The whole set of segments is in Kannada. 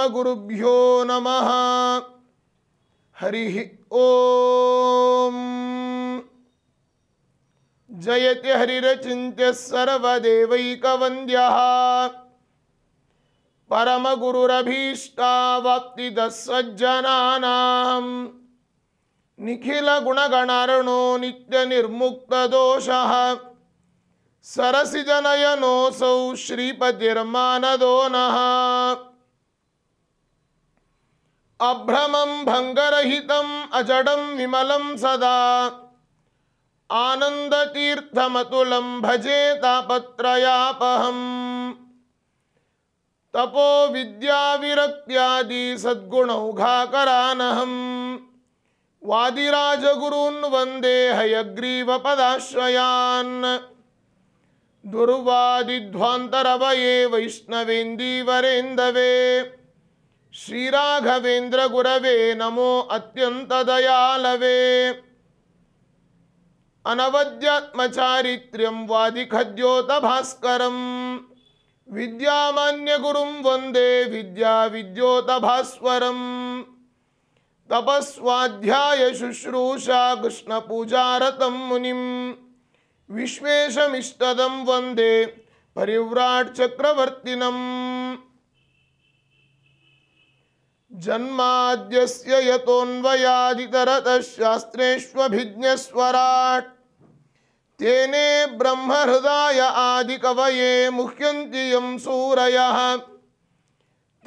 श्रीरामगुरुभ्यो नम हरि ओ जयति हरिरचिन्त्यः सर्वदेवैकवन्द्यः परमगुरुरभीष्टावाप्तिदः सज्जनानाम् निखिलगुणगणार्णो नित्यनिर्मुक्तदोषः सरसिजनयनोऽसौ श्रीपतिर्मानदो नः अभ्रमं भंगरहितं अजडं विमलं सदा आनन्दतीर्थमतुलं भजे तापत्रयापहम् तपो विद्याविरक्त्यादि सद्गुणौघाकरानहम् वादिराजगुरून् वन्दे हयग्रीवपदाश्रयान् दुर्वादिध्वान्तरवये वैष्णवेन्दीवरेन्दवे श्रीराघवेन्द्रगुरवे नमो अत्यन्तदयालवे अनवद्यात्मचारित्र्यं वादिखद्योतभास्करं विद्यामान्यगुरुं वन्दे विद्याविद्योतभास्वरं तपस्वाध्यायशुश्रूषा कृष्णपूजारतं मुनिं विश्वेशमिष्टदं वन्दे परिव्राट्चक्रवर्तिनम् जन्माद्यस्य यतोऽन्वयादितरतशास्त्रेष्वभिज्ञस्वराट् तेने ब्रह्महृदाय आदिकवये मुह्यन्ति यं सूरयः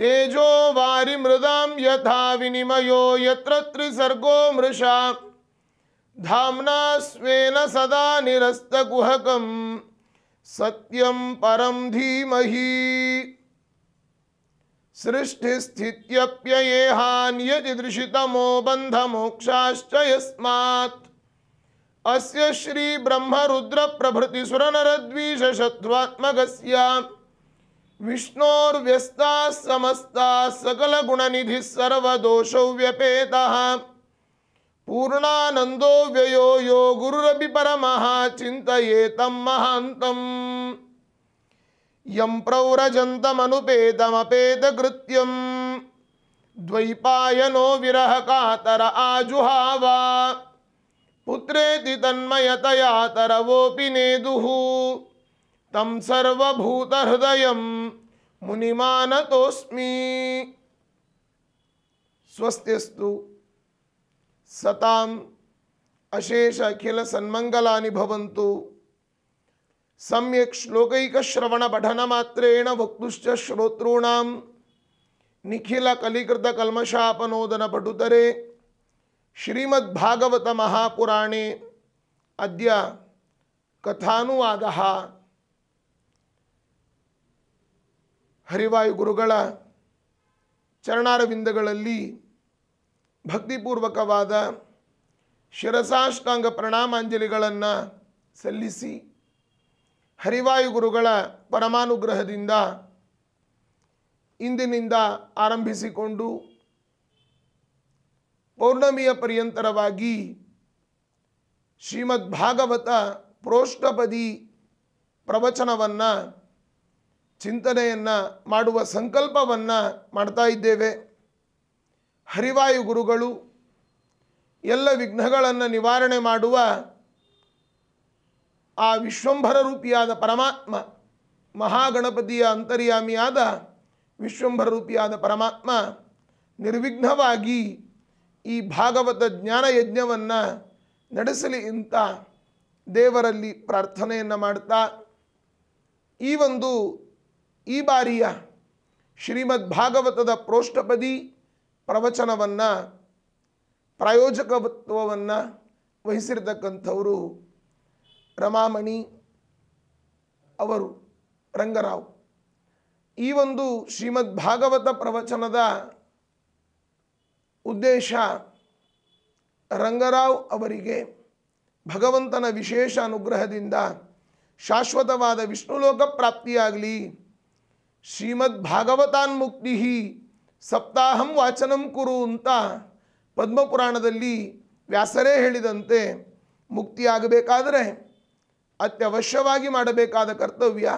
तेजो वारिमृदां यथा विनिमयो यत्र त्रिसर्गो मृषा धाम्ना स्वेन सदा निरस्तगुहकं सत्यं परं धीमहि सृष्टि सृष्टिस्थित्यप्ययेहान्यजिदृशितमो बन्धमोक्षाश्च यस्मात् अस्य श्रीब्रह्मरुद्रप्रभृतिसुरनरद्वीषशत्वात्मकस्य विष्णोर्व्यस्ताः समस्ताः सकलगुणनिधिः सर्वदोषौ व्यपेतः पूर्णानन्दो व्ययो यो गुरुरपि परमः चिन्तयेतं महान्तम् यं प्रौरजन्तमनुपेतमपेतकृत्यं द्वैपायनो कातर आजुहावा पुत्रेति तन्मयतया तरवोऽपि नेदुः तं सर्वभूतहृदयं मुनिमानतोऽस्मि स्वस्त्यस्तु सताम अशेष अखिल भवन्तु ಸಮ್ಯಕ್ ಶ್ಲೋಕೈಕ ಶ್ರವಣ ಪಠನ ಮಾತ್ರೇಣ ಭಕ್ತುಶ್ಚ ಶ್ರೋತೃಣಾಂ ನಿಖಿಲ ಕಲಿಕೃತ ಕಲ್ಮಶಾಪನೋದನ ಪಟುತರೆ ಶ್ರೀಮದ್ ಭಾಗವತ ಮಹಾಪುರಾಣೆ ಅದ್ಯ ಕಥಾನುವಾದ ಹರಿವಾಯು ಗುರುಗಳ ಚರಣಾರವಿಂದಗಳಲ್ಲಿ ಭಕ್ತಿಪೂರ್ವಕವಾದ ಶಿರಸಾಷ್ಟಾಂಗ ಪ್ರಣಾಮಾಂಜಲಿಗಳನ್ನು ಸಲ್ಲಿಸಿ ಹರಿವಾಯು ಗುರುಗಳ ಪರಮಾನುಗ್ರಹದಿಂದ ಇಂದಿನಿಂದ ಆರಂಭಿಸಿಕೊಂಡು ಪೌರ್ಣಮಿಯ ಪರ್ಯಂತರವಾಗಿ ಶ್ರೀಮದ್ ಭಾಗವತ ಪ್ರೋಷ್ಠಪದಿ ಪ್ರವಚನವನ್ನು ಚಿಂತನೆಯನ್ನು ಮಾಡುವ ಸಂಕಲ್ಪವನ್ನು ಮಾಡ್ತಾ ಇದ್ದೇವೆ ಹರಿವಾಯು ಗುರುಗಳು ಎಲ್ಲ ವಿಘ್ನಗಳನ್ನು ನಿವಾರಣೆ ಮಾಡುವ ಆ ವಿಶ್ವಂಭರ ರೂಪಿಯಾದ ಪರಮಾತ್ಮ ಮಹಾಗಣಪತಿಯ ಅಂತರ್ಯಾಮಿಯಾದ ವಿಶ್ವಂಭರ ರೂಪಿಯಾದ ಪರಮಾತ್ಮ ನಿರ್ವಿಘ್ನವಾಗಿ ಈ ಭಾಗವತ ಜ್ಞಾನಯಜ್ಞವನ್ನು ನಡೆಸಲಿ ಅಂತ ದೇವರಲ್ಲಿ ಪ್ರಾರ್ಥನೆಯನ್ನು ಮಾಡ್ತಾ ಈ ಒಂದು ಈ ಬಾರಿಯ ಶ್ರೀಮದ್ ಭಾಗವತದ ಪ್ರೋಷ್ಠಪದಿ ಪ್ರವಚನವನ್ನು ಪ್ರಾಯೋಜಕತ್ವವನ್ನು ವಹಿಸಿರ್ತಕ್ಕಂಥವರು ರಮಾಮಣಿ ಅವರು ರಂಗರಾವ್ ಈ ಒಂದು ಶ್ರೀಮದ್ ಭಾಗವತ ಪ್ರವಚನದ ಉದ್ದೇಶ ರಂಗರಾವ್ ಅವರಿಗೆ ಭಗವಂತನ ವಿಶೇಷ ಅನುಗ್ರಹದಿಂದ ಶಾಶ್ವತವಾದ ವಿಷ್ಣುಲೋಕ ಪ್ರಾಪ್ತಿಯಾಗಲಿ ಶ್ರೀಮದ್ ಭಾಗವತಾನ್ಮುಕ್ತಿ ಸಪ್ತಾಹಂ ವಾಚನಂ ಕುರು ಅಂತ ಪದ್ಮಪುರಾಣದಲ್ಲಿ ವ್ಯಾಸರೇ ಹೇಳಿದಂತೆ ಮುಕ್ತಿಯಾಗಬೇಕಾದರೆ ಅತ್ಯವಶ್ಯವಾಗಿ ಮಾಡಬೇಕಾದ ಕರ್ತವ್ಯ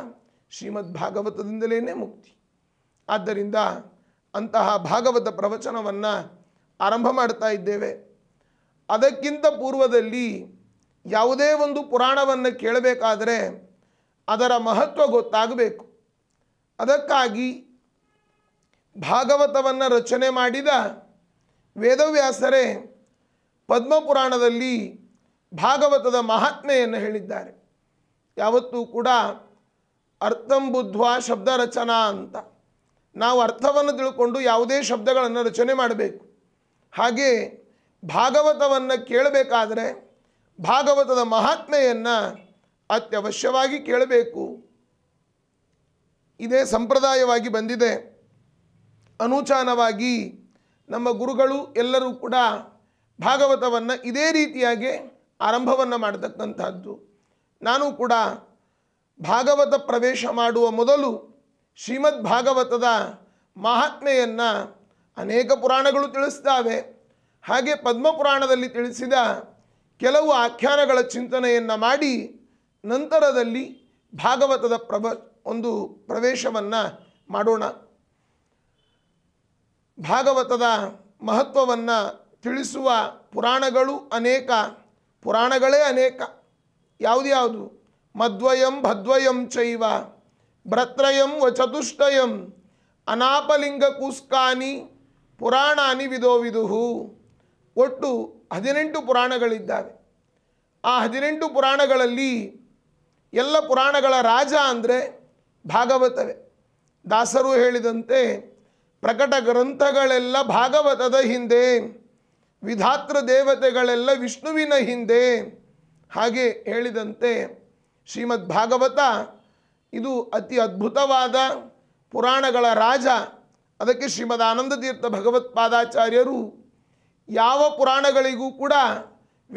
ಶ್ರೀಮದ್ ಭಾಗವತದಿಂದಲೇ ಮುಕ್ತಿ ಆದ್ದರಿಂದ ಅಂತಹ ಭಾಗವತ ಪ್ರವಚನವನ್ನು ಆರಂಭ ಮಾಡ್ತಾ ಇದ್ದೇವೆ ಅದಕ್ಕಿಂತ ಪೂರ್ವದಲ್ಲಿ ಯಾವುದೇ ಒಂದು ಪುರಾಣವನ್ನು ಕೇಳಬೇಕಾದರೆ ಅದರ ಮಹತ್ವ ಗೊತ್ತಾಗಬೇಕು ಅದಕ್ಕಾಗಿ ಭಾಗವತವನ್ನು ರಚನೆ ಮಾಡಿದ ವೇದವ್ಯಾಸರೇ ಪದ್ಮಪುರಾಣದಲ್ಲಿ ಭಾಗವತದ ಮಹಾತ್ಮೆಯನ್ನು ಹೇಳಿದ್ದಾರೆ ಯಾವತ್ತೂ ಕೂಡ ಬುದ್ಧ್ವಾ ಶಬ್ದ ರಚನಾ ಅಂತ ನಾವು ಅರ್ಥವನ್ನು ತಿಳ್ಕೊಂಡು ಯಾವುದೇ ಶಬ್ದಗಳನ್ನು ರಚನೆ ಮಾಡಬೇಕು ಹಾಗೆ ಭಾಗವತವನ್ನು ಕೇಳಬೇಕಾದರೆ ಭಾಗವತದ ಮಹಾತ್ಮೆಯನ್ನು ಅತ್ಯವಶ್ಯವಾಗಿ ಕೇಳಬೇಕು ಇದೇ ಸಂಪ್ರದಾಯವಾಗಿ ಬಂದಿದೆ ಅನುಚಾನವಾಗಿ ನಮ್ಮ ಗುರುಗಳು ಎಲ್ಲರೂ ಕೂಡ ಭಾಗವತವನ್ನು ಇದೇ ರೀತಿಯಾಗಿ ಆರಂಭವನ್ನು ಮಾಡತಕ್ಕಂಥದ್ದು ನಾನು ಕೂಡ ಭಾಗವತ ಪ್ರವೇಶ ಮಾಡುವ ಮೊದಲು ಶ್ರೀಮದ್ ಭಾಗವತದ ಮಹಾತ್ಮೆಯನ್ನು ಅನೇಕ ಪುರಾಣಗಳು ತಿಳಿಸ್ತಾವೆ ಹಾಗೆ ಪದ್ಮಪುರಾಣದಲ್ಲಿ ತಿಳಿಸಿದ ಕೆಲವು ಆಖ್ಯಾನಗಳ ಚಿಂತನೆಯನ್ನು ಮಾಡಿ ನಂತರದಲ್ಲಿ ಭಾಗವತದ ಪ್ರಭ ಒಂದು ಪ್ರವೇಶವನ್ನು ಮಾಡೋಣ ಭಾಗವತದ ಮಹತ್ವವನ್ನು ತಿಳಿಸುವ ಪುರಾಣಗಳು ಅನೇಕ ಪುರಾಣಗಳೇ ಅನೇಕ ಯಾವುದು ಮದ್ವಯಂ ಭದ್ವಯಂ ಚೈವ ಭ್ರತ್ರಯಂ ವ ಚತುಷ್ಟಯಂ ಅನಾಪಲಿಂಗ ಕುಸ್ಕಾನಿ ಪುರಾಣಾನಿ ವಿಧೋ ವಿದುಹು ಒಟ್ಟು ಹದಿನೆಂಟು ಪುರಾಣಗಳಿದ್ದಾವೆ ಆ ಹದಿನೆಂಟು ಪುರಾಣಗಳಲ್ಲಿ ಎಲ್ಲ ಪುರಾಣಗಳ ರಾಜ ಅಂದರೆ ಭಾಗವತವೇ ದಾಸರು ಹೇಳಿದಂತೆ ಪ್ರಕಟ ಗ್ರಂಥಗಳೆಲ್ಲ ಭಾಗವತದ ಹಿಂದೆ ವಿಧಾತೃ ದೇವತೆಗಳೆಲ್ಲ ವಿಷ್ಣುವಿನ ಹಿಂದೆ ಹಾಗೆ ಹೇಳಿದಂತೆ ಶ್ರೀಮದ್ ಭಾಗವತ ಇದು ಅತಿ ಅದ್ಭುತವಾದ ಪುರಾಣಗಳ ರಾಜ ಅದಕ್ಕೆ ಶ್ರೀಮದ್ ಆನಂದ ತೀರ್ಥ ಭಗವತ್ಪಾದಾಚಾರ್ಯರು ಯಾವ ಪುರಾಣಗಳಿಗೂ ಕೂಡ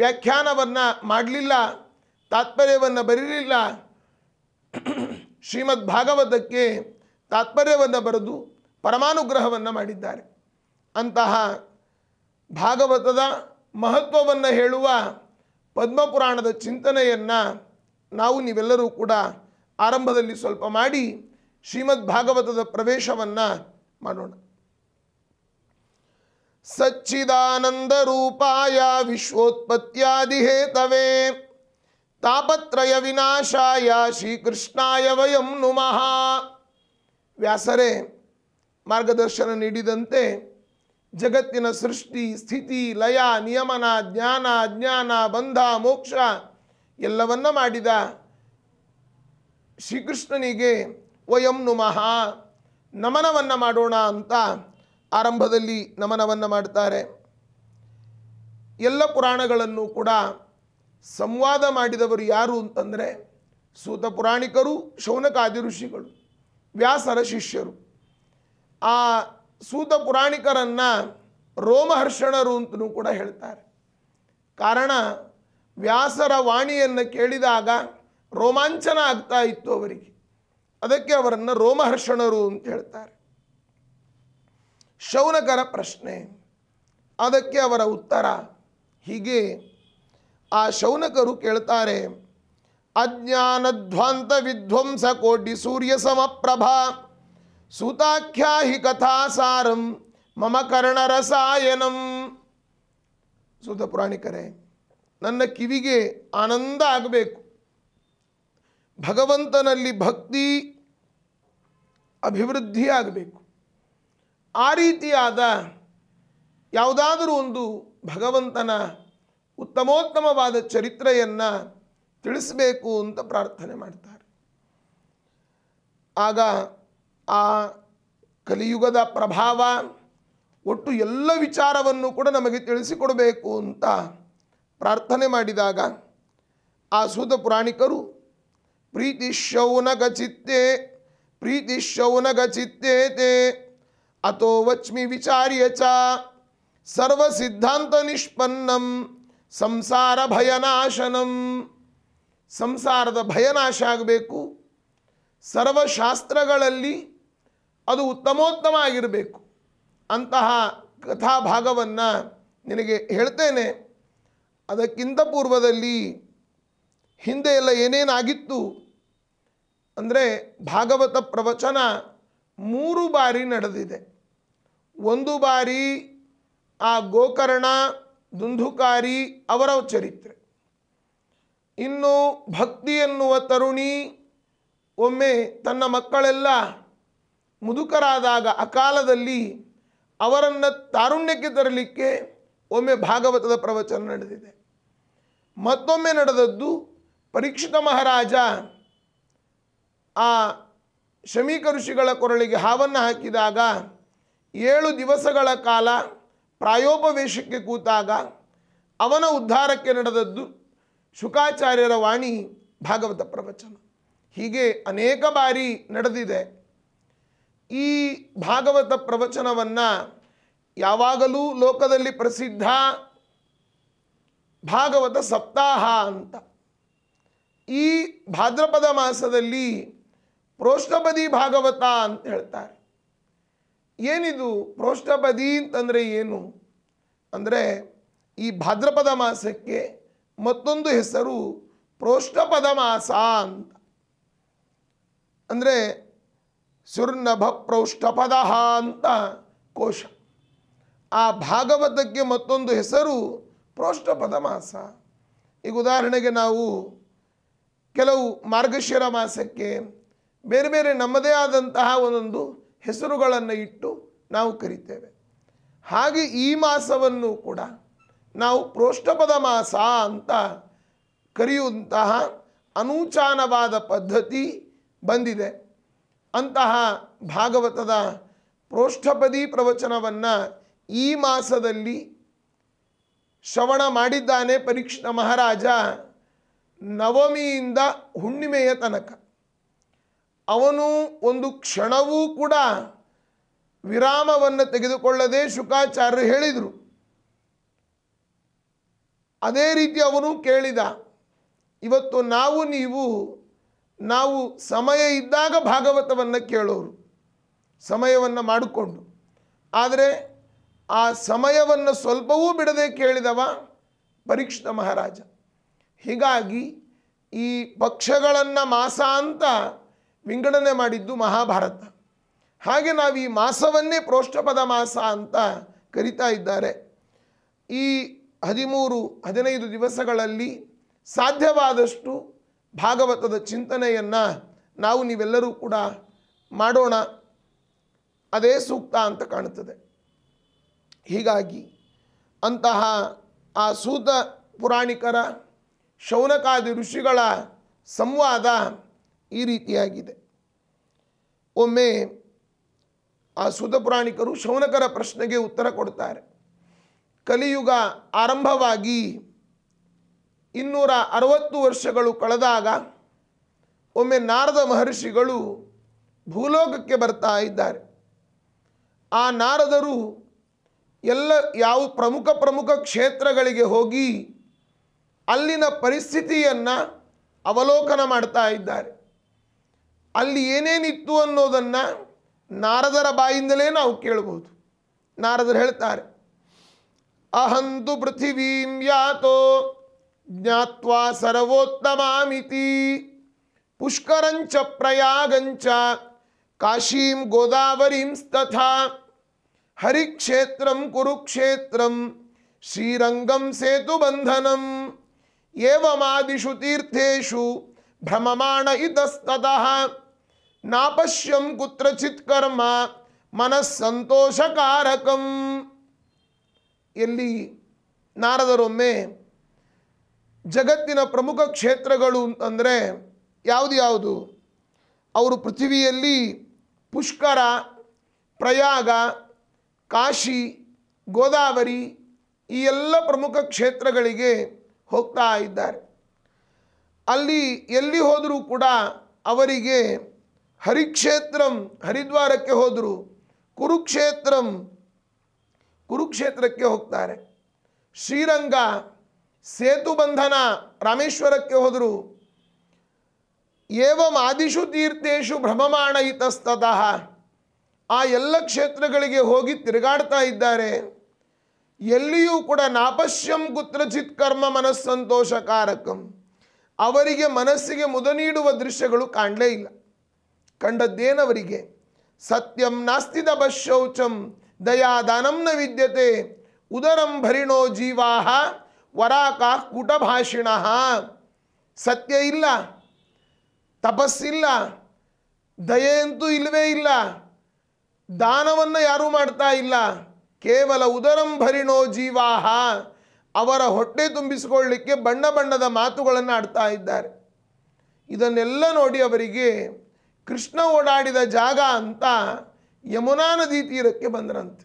ವ್ಯಾಖ್ಯಾನವನ್ನು ಮಾಡಲಿಲ್ಲ ತಾತ್ಪರ್ಯವನ್ನು ಬರೀಲಿಲ್ಲ ಶ್ರೀಮದ್ ಭಾಗವತಕ್ಕೆ ತಾತ್ಪರ್ಯವನ್ನು ಬರೆದು ಪರಮಾನುಗ್ರಹವನ್ನು ಮಾಡಿದ್ದಾರೆ ಅಂತಹ ಭಾಗವತದ ಮಹತ್ವವನ್ನು ಹೇಳುವ ಪದ್ಮಪುರಾಣದ ಚಿಂತನೆಯನ್ನು ನಾವು ನೀವೆಲ್ಲರೂ ಕೂಡ ಆರಂಭದಲ್ಲಿ ಸ್ವಲ್ಪ ಮಾಡಿ ಶ್ರೀಮದ್ ಭಾಗವತದ ಪ್ರವೇಶವನ್ನು ಮಾಡೋಣ ಸಚ್ಚಿದಾನಂದ ರೂಪಾಯ ಹೇತವೇ ತಾಪತ್ರಯ ವಿನಾಶಾಯ ಶ್ರೀಕೃಷ್ಣಾಯ ವಯಂ ನುಮಃ ವ್ಯಾಸರೇ ಮಾರ್ಗದರ್ಶನ ನೀಡಿದಂತೆ ಜಗತ್ತಿನ ಸೃಷ್ಟಿ ಸ್ಥಿತಿ ಲಯ ನಿಯಮನ ಜ್ಞಾನ ಅಜ್ಞಾನ ಬಂಧ ಮೋಕ್ಷ ಎಲ್ಲವನ್ನ ಮಾಡಿದ ಶ್ರೀಕೃಷ್ಣನಿಗೆ ವಯಂ ನುಮಃ ನಮನವನ್ನು ಮಾಡೋಣ ಅಂತ ಆರಂಭದಲ್ಲಿ ನಮನವನ್ನು ಮಾಡ್ತಾರೆ ಎಲ್ಲ ಪುರಾಣಗಳನ್ನು ಕೂಡ ಸಂವಾದ ಮಾಡಿದವರು ಯಾರು ಅಂತಂದರೆ ಸೂತ ಪುರಾಣಿಕರು ಶೌನಕಾದಿ ಋಷಿಗಳು ವ್ಯಾಸರ ಶಿಷ್ಯರು ಆ ಸೂತ ಪುರಾಣಿಕರನ್ನು ರೋಮಹರ್ಷಣರು ಅಂತಲೂ ಕೂಡ ಹೇಳ್ತಾರೆ ಕಾರಣ ವ್ಯಾಸರ ವಾಣಿಯನ್ನು ಕೇಳಿದಾಗ ರೋಮಾಂಚನ ಆಗ್ತಾ ಇತ್ತು ಅವರಿಗೆ ಅದಕ್ಕೆ ಅವರನ್ನು ರೋಮಹರ್ಷಣರು ಅಂತ ಹೇಳ್ತಾರೆ ಶೌನಕರ ಪ್ರಶ್ನೆ ಅದಕ್ಕೆ ಅವರ ಉತ್ತರ ಹೀಗೆ ಆ ಶೌನಕರು ಕೇಳ್ತಾರೆ ಅಜ್ಞಾನಧ್ವಾಂತ ವಿಧ್ವಂಸ ಕೋಟಿ ಸೂರ್ಯ ಸಮಪ್ರಭಾ ಸೂತಾಖ್ಯಾ ಕಥಾಸಾರಂ ಮಮ ಕರ್ಣರಸಾಯನಂ ಸೂತ ಪುರಾಣಿಕರೇ ನನ್ನ ಕಿವಿಗೆ ಆನಂದ ಆಗಬೇಕು ಭಗವಂತನಲ್ಲಿ ಭಕ್ತಿ ಅಭಿವೃದ್ಧಿ ಆಗಬೇಕು ಆ ರೀತಿಯಾದ ಯಾವುದಾದರೂ ಒಂದು ಭಗವಂತನ ಉತ್ತಮೋತ್ತಮವಾದ ಚರಿತ್ರೆಯನ್ನು ತಿಳಿಸಬೇಕು ಅಂತ ಪ್ರಾರ್ಥನೆ ಮಾಡ್ತಾರೆ ಆಗ ಆ ಕಲಿಯುಗದ ಪ್ರಭಾವ ಒಟ್ಟು ಎಲ್ಲ ವಿಚಾರವನ್ನು ಕೂಡ ನಮಗೆ ತಿಳಿಸಿಕೊಡಬೇಕು ಅಂತ ಪ್ರಾರ್ಥನೆ ಮಾಡಿದಾಗ ಆ ಸೂತ ಪುರಾಣಿಕರು ಪ್ರೀತಿ ಶೌನಗ ಚಿತ್ತೆ ಪ್ರೀತಿ ಶೌನಗ ಚಿತ್ತೆ ಅಥೋ ವಚ್ಮಿ ವಿಚಾರ್ಯ ಚ ಸರ್ವ ಸಿದ್ಧಾಂತ ನಿಷ್ಪನ್ನಂ ಸಂಸಾರ ಭಯನಾಶನಂ ಸಂಸಾರದ ಭಯನಾಶ ಆಗಬೇಕು ಸರ್ವಶಾಸ್ತ್ರಗಳಲ್ಲಿ ಅದು ಉತ್ತಮೋತ್ತಮ ಆಗಿರಬೇಕು ಅಂತಹ ಕಥಾಭಾಗವನ್ನು ನಿನಗೆ ಹೇಳ್ತೇನೆ ಅದಕ್ಕಿಂತ ಪೂರ್ವದಲ್ಲಿ ಹಿಂದೆ ಎಲ್ಲ ಏನೇನಾಗಿತ್ತು ಅಂದರೆ ಭಾಗವತ ಪ್ರವಚನ ಮೂರು ಬಾರಿ ನಡೆದಿದೆ ಒಂದು ಬಾರಿ ಆ ಗೋಕರ್ಣ ದುಂಧುಕಾರಿ ಅವರ ಚರಿತ್ರೆ ಇನ್ನು ಭಕ್ತಿ ಎನ್ನುವ ತರುಣಿ ಒಮ್ಮೆ ತನ್ನ ಮಕ್ಕಳೆಲ್ಲ ಮುದುಕರಾದಾಗ ಅಕಾಲದಲ್ಲಿ ಅವರನ್ನು ತಾರುಣ್ಯಕ್ಕೆ ತರಲಿಕ್ಕೆ ಒಮ್ಮೆ ಭಾಗವತದ ಪ್ರವಚನ ನಡೆದಿದೆ ಮತ್ತೊಮ್ಮೆ ನಡೆದದ್ದು ಪರೀಕ್ಷಿತ ಮಹಾರಾಜ ಆ ಶಮೀಕ ಋಷಿಗಳ ಕೊರಳಿಗೆ ಹಾವನ್ನು ಹಾಕಿದಾಗ ಏಳು ದಿವಸಗಳ ಕಾಲ ಪ್ರಾಯೋಪವೇಶಕ್ಕೆ ಕೂತಾಗ ಅವನ ಉದ್ಧಾರಕ್ಕೆ ನಡೆದದ್ದು ಶುಕಾಚಾರ್ಯರ ವಾಣಿ ಭಾಗವತ ಪ್ರವಚನ ಹೀಗೆ ಅನೇಕ ಬಾರಿ ನಡೆದಿದೆ ಈ ಭಾಗವತ ಪ್ರವಚನವನ್ನು ಯಾವಾಗಲೂ ಲೋಕದಲ್ಲಿ ಪ್ರಸಿದ್ಧ ಭಾಗವತ ಸಪ್ತಾಹ ಅಂತ ಈ ಭಾದ್ರಪದ ಮಾಸದಲ್ಲಿ ಪ್ರೋಷ್ಠಪದಿ ಭಾಗವತ ಅಂತ ಹೇಳ್ತಾರೆ ಏನಿದು ಪ್ರೋಷ್ಠಪದಿ ಅಂತಂದರೆ ಏನು ಅಂದರೆ ಈ ಭಾದ್ರಪದ ಮಾಸಕ್ಕೆ ಮತ್ತೊಂದು ಹೆಸರು ಪ್ರೋಷ್ಠಪದ ಮಾಸ ಅಂತ ಅಂದರೆ ಸುರ್ನಭ ಪ್ರೌಷ್ಠಪದ ಅಂತ ಕೋಶ ಆ ಭಾಗವತಕ್ಕೆ ಮತ್ತೊಂದು ಹೆಸರು ಪ್ರೋಷ್ಠಪದ ಮಾಸ ಈಗ ಉದಾಹರಣೆಗೆ ನಾವು ಕೆಲವು ಮಾರ್ಗಶಿರ ಮಾಸಕ್ಕೆ ಬೇರೆ ಬೇರೆ ನಮ್ಮದೇ ಆದಂತಹ ಒಂದೊಂದು ಹೆಸರುಗಳನ್ನು ಇಟ್ಟು ನಾವು ಕರಿತೇವೆ ಹಾಗೆ ಈ ಮಾಸವನ್ನು ಕೂಡ ನಾವು ಪ್ರೋಷ್ಠಪದ ಮಾಸ ಅಂತ ಕರೆಯುವಂತಹ ಅನೂಚಾನವಾದ ಪದ್ಧತಿ ಬಂದಿದೆ ಅಂತಹ ಭಾಗವತದ ಪ್ರೋಷ್ಠಪದಿ ಪ್ರವಚನವನ್ನು ಈ ಮಾಸದಲ್ಲಿ ಶ್ರವಣ ಮಾಡಿದ್ದಾನೆ ಪರೀಕ್ಷಿತ ಮಹಾರಾಜ ನವಮಿಯಿಂದ ಹುಣ್ಣಿಮೆಯ ತನಕ ಅವನು ಒಂದು ಕ್ಷಣವೂ ಕೂಡ ವಿರಾಮವನ್ನು ತೆಗೆದುಕೊಳ್ಳದೆ ಶುಕಾಚಾರ್ಯರು ಹೇಳಿದರು ಅದೇ ರೀತಿ ಅವನು ಕೇಳಿದ ಇವತ್ತು ನಾವು ನೀವು ನಾವು ಸಮಯ ಇದ್ದಾಗ ಭಾಗವತವನ್ನು ಕೇಳೋರು ಸಮಯವನ್ನು ಮಾಡಿಕೊಂಡು ಆದರೆ ಆ ಸಮಯವನ್ನು ಸ್ವಲ್ಪವೂ ಬಿಡದೆ ಕೇಳಿದವ ಪರೀಕ್ಷಿತ ಮಹಾರಾಜ ಹೀಗಾಗಿ ಈ ಪಕ್ಷಗಳನ್ನು ಮಾಸ ಅಂತ ವಿಂಗಡಣೆ ಮಾಡಿದ್ದು ಮಹಾಭಾರತ ಹಾಗೆ ನಾವು ಈ ಮಾಸವನ್ನೇ ಪ್ರೋಷ್ಠಪದ ಮಾಸ ಅಂತ ಕರಿತಾ ಇದ್ದಾರೆ ಈ ಹದಿಮೂರು ಹದಿನೈದು ದಿವಸಗಳಲ್ಲಿ ಸಾಧ್ಯವಾದಷ್ಟು ಭಾಗವತದ ಚಿಂತನೆಯನ್ನು ನಾವು ನೀವೆಲ್ಲರೂ ಕೂಡ ಮಾಡೋಣ ಅದೇ ಸೂಕ್ತ ಅಂತ ಕಾಣುತ್ತದೆ ಹೀಗಾಗಿ ಅಂತಹ ಆ ಸೂತ ಪುರಾಣಿಕರ ಶೌನಕಾದಿ ಋಷಿಗಳ ಸಂವಾದ ಈ ರೀತಿಯಾಗಿದೆ ಒಮ್ಮೆ ಆ ಸೂತ ಪುರಾಣಿಕರು ಶೌನಕರ ಪ್ರಶ್ನೆಗೆ ಉತ್ತರ ಕೊಡ್ತಾರೆ ಕಲಿಯುಗ ಆರಂಭವಾಗಿ ಇನ್ನೂರ ಅರವತ್ತು ವರ್ಷಗಳು ಕಳೆದಾಗ ಒಮ್ಮೆ ನಾರದ ಮಹರ್ಷಿಗಳು ಭೂಲೋಕಕ್ಕೆ ಬರ್ತಾ ಇದ್ದಾರೆ ಆ ನಾರದರು ಎಲ್ಲ ಯಾವ ಪ್ರಮುಖ ಪ್ರಮುಖ ಕ್ಷೇತ್ರಗಳಿಗೆ ಹೋಗಿ ಅಲ್ಲಿನ ಪರಿಸ್ಥಿತಿಯನ್ನು ಅವಲೋಕನ ಮಾಡ್ತಾ ಇದ್ದಾರೆ ಅಲ್ಲಿ ಏನೇನಿತ್ತು ಅನ್ನೋದನ್ನು ನಾರದರ ಬಾಯಿಂದಲೇ ನಾವು ಕೇಳಬಹುದು ನಾರದರು ಹೇಳ್ತಾರೆ ಅಹಂತು ಪೃಥಿವೀಂ ಯಾತೋ ज्ञावा पुष्कर च प्रयागंच काशी गोदावरी तथा हरिक्षेत्र कुरुक्षेत्र श्रीरंगम सेतुबंधनम एवमादिषु तीर्थेषु भ्रममाण इतस्ततः नापश्यम कुत्रचित कर्म ಮನಸ್ಸಂತೋಷಕಾರಕಂ ಎಲ್ಲಿ ನಾರದರೊಮ್ಮೆ ಜಗತ್ತಿನ ಪ್ರಮುಖ ಕ್ಷೇತ್ರಗಳು ಅಂತಂದರೆ ಯಾವುದು ಯಾವುದು ಅವರು ಪೃಥ್ವಿಯಲ್ಲಿ ಪುಷ್ಕರ ಪ್ರಯಾಗ ಕಾಶಿ ಗೋದಾವರಿ ಈ ಎಲ್ಲ ಪ್ರಮುಖ ಕ್ಷೇತ್ರಗಳಿಗೆ ಹೋಗ್ತಾ ಇದ್ದಾರೆ ಅಲ್ಲಿ ಎಲ್ಲಿ ಹೋದರೂ ಕೂಡ ಅವರಿಗೆ ಹರಿಕ್ಷೇತ್ರಂ ಹರಿದ್ವಾರಕ್ಕೆ ಹೋದರು ಕುರುಕ್ಷೇತ್ರಂ ಕುರುಕ್ಷೇತ್ರಕ್ಕೆ ಹೋಗ್ತಾರೆ ಶ್ರೀರಂಗ ಸೇತು ಬಂಧನ ರಾಮೇಶ್ವರಕ್ಕೆ ಹೋದರು ಏವಂ ಆದಿಶು ತೀರ್ಥೇಶು ಭ್ರಮಮಾಣ ಇತಸ್ತಃ ಆ ಎಲ್ಲ ಕ್ಷೇತ್ರಗಳಿಗೆ ಹೋಗಿ ತಿರುಗಾಡ್ತಾ ಇದ್ದಾರೆ ಎಲ್ಲಿಯೂ ಕೂಡ ನಾಪಶ್ಯಂ ಕುತ್ರಚಿತ್ ಕರ್ಮ ಮನಸ್ಸಂತೋಷಕಾರಕಂ ಅವರಿಗೆ ಮನಸ್ಸಿಗೆ ಮುದ ನೀಡುವ ದೃಶ್ಯಗಳು ಕಾಣಲೇ ಇಲ್ಲ ಕಂಡದ್ದೇನವರಿಗೆ ಸತ್ಯಂ ನಾಸ್ತಿದ ಬಶೌಚಂ ನ ವಿದ್ಯತೆ ಉದರಂ ಭರಿಣೋ ಜೀವಾಹ ವರಾಕ ಕುಟಭಾಷಿಣ ಸತ್ಯ ಇಲ್ಲ ತಪಸ್ಸಿಲ್ಲ ದಯೆಯಂತೂ ಇಲ್ಲವೇ ಇಲ್ಲ ದಾನವನ್ನು ಯಾರೂ ಮಾಡ್ತಾ ಇಲ್ಲ ಕೇವಲ ಉದರಂ ಭರಿಣೋ ಜೀವಾಹ ಅವರ ಹೊಟ್ಟೆ ತುಂಬಿಸಿಕೊಳ್ಳಲಿಕ್ಕೆ ಬಣ್ಣ ಬಣ್ಣದ ಮಾತುಗಳನ್ನು ಆಡ್ತಾ ಇದ್ದಾರೆ ಇದನ್ನೆಲ್ಲ ನೋಡಿ ಅವರಿಗೆ ಕೃಷ್ಣ ಓಡಾಡಿದ ಜಾಗ ಅಂತ ಯಮುನಾ ನದಿ ತೀರಕ್ಕೆ ಬಂದರಂತೆ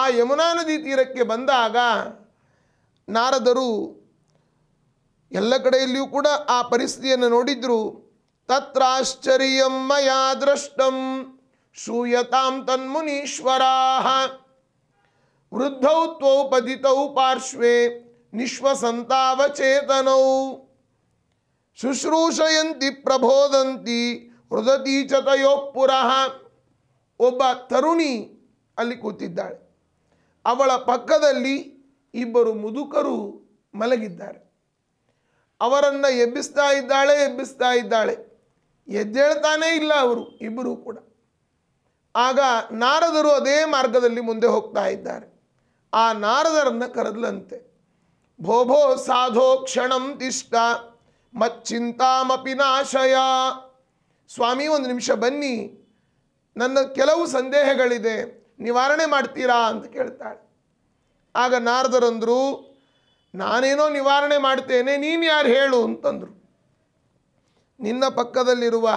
ಆ ಯಮುನಾ ನದಿ ತೀರಕ್ಕೆ ಬಂದಾಗ ನಾರದರು ಎಲ್ಲ ಕಡೆಯಲ್ಲಿಯೂ ಕೂಡ ಆ ಪರಿಸ್ಥಿತಿಯನ್ನು ನೋಡಿದ್ರು ತತ್ರಾಶ್ಚರ್ಯಂ ಮಯಾ ದೃಷ್ಟಂ ಶೂಯತಾಂ ತನ್ಮುನೀಶ್ವರಾಹ ವೃದ್ಧೌ ತ್ವೌ ಪದಿತೌ ಪಾರ್ಶ್ವೇ ನಿಶ್ವಸಂತಾವಚೇತನೌ ಶುಶ್ರೂಷಯಂತಿ ಪ್ರಬೋಧಂತಿ ಹೃದತಿ ಚತಯೋ ಒಬ್ಬ ತರುಣಿ ಅಲ್ಲಿ ಕೂತಿದ್ದಾಳೆ ಅವಳ ಪಕ್ಕದಲ್ಲಿ ಇಬ್ಬರು ಮುದುಕರು ಮಲಗಿದ್ದಾರೆ ಅವರನ್ನು ಎಬ್ಬಿಸ್ತಾ ಇದ್ದಾಳೆ ಎಬ್ಬಿಸ್ತಾ ಇದ್ದಾಳೆ ಎದ್ದೇಳ್ತಾನೇ ಇಲ್ಲ ಅವರು ಇಬ್ಬರೂ ಕೂಡ ಆಗ ನಾರದರು ಅದೇ ಮಾರ್ಗದಲ್ಲಿ ಮುಂದೆ ಹೋಗ್ತಾ ಇದ್ದಾರೆ ಆ ನಾರದರನ್ನು ಕರೆದಲಂತೆ ಭೋಭೋ ಸಾಧೋ ಕ್ಷಣಂ ತಿಷ್ಟ ಮಚ್ಚಿಂತಾಮಪಿ ನಾಶಯ ಸ್ವಾಮಿ ಒಂದು ನಿಮಿಷ ಬನ್ನಿ ನನ್ನ ಕೆಲವು ಸಂದೇಹಗಳಿದೆ ನಿವಾರಣೆ ಮಾಡ್ತೀರಾ ಅಂತ ಕೇಳ್ತಾಳೆ ಆಗ ನಾರದರಂದರು ನಾನೇನೋ ನಿವಾರಣೆ ಮಾಡ್ತೇನೆ ನೀನು ಯಾರು ಹೇಳು ಅಂತಂದರು ನಿನ್ನ ಪಕ್ಕದಲ್ಲಿರುವ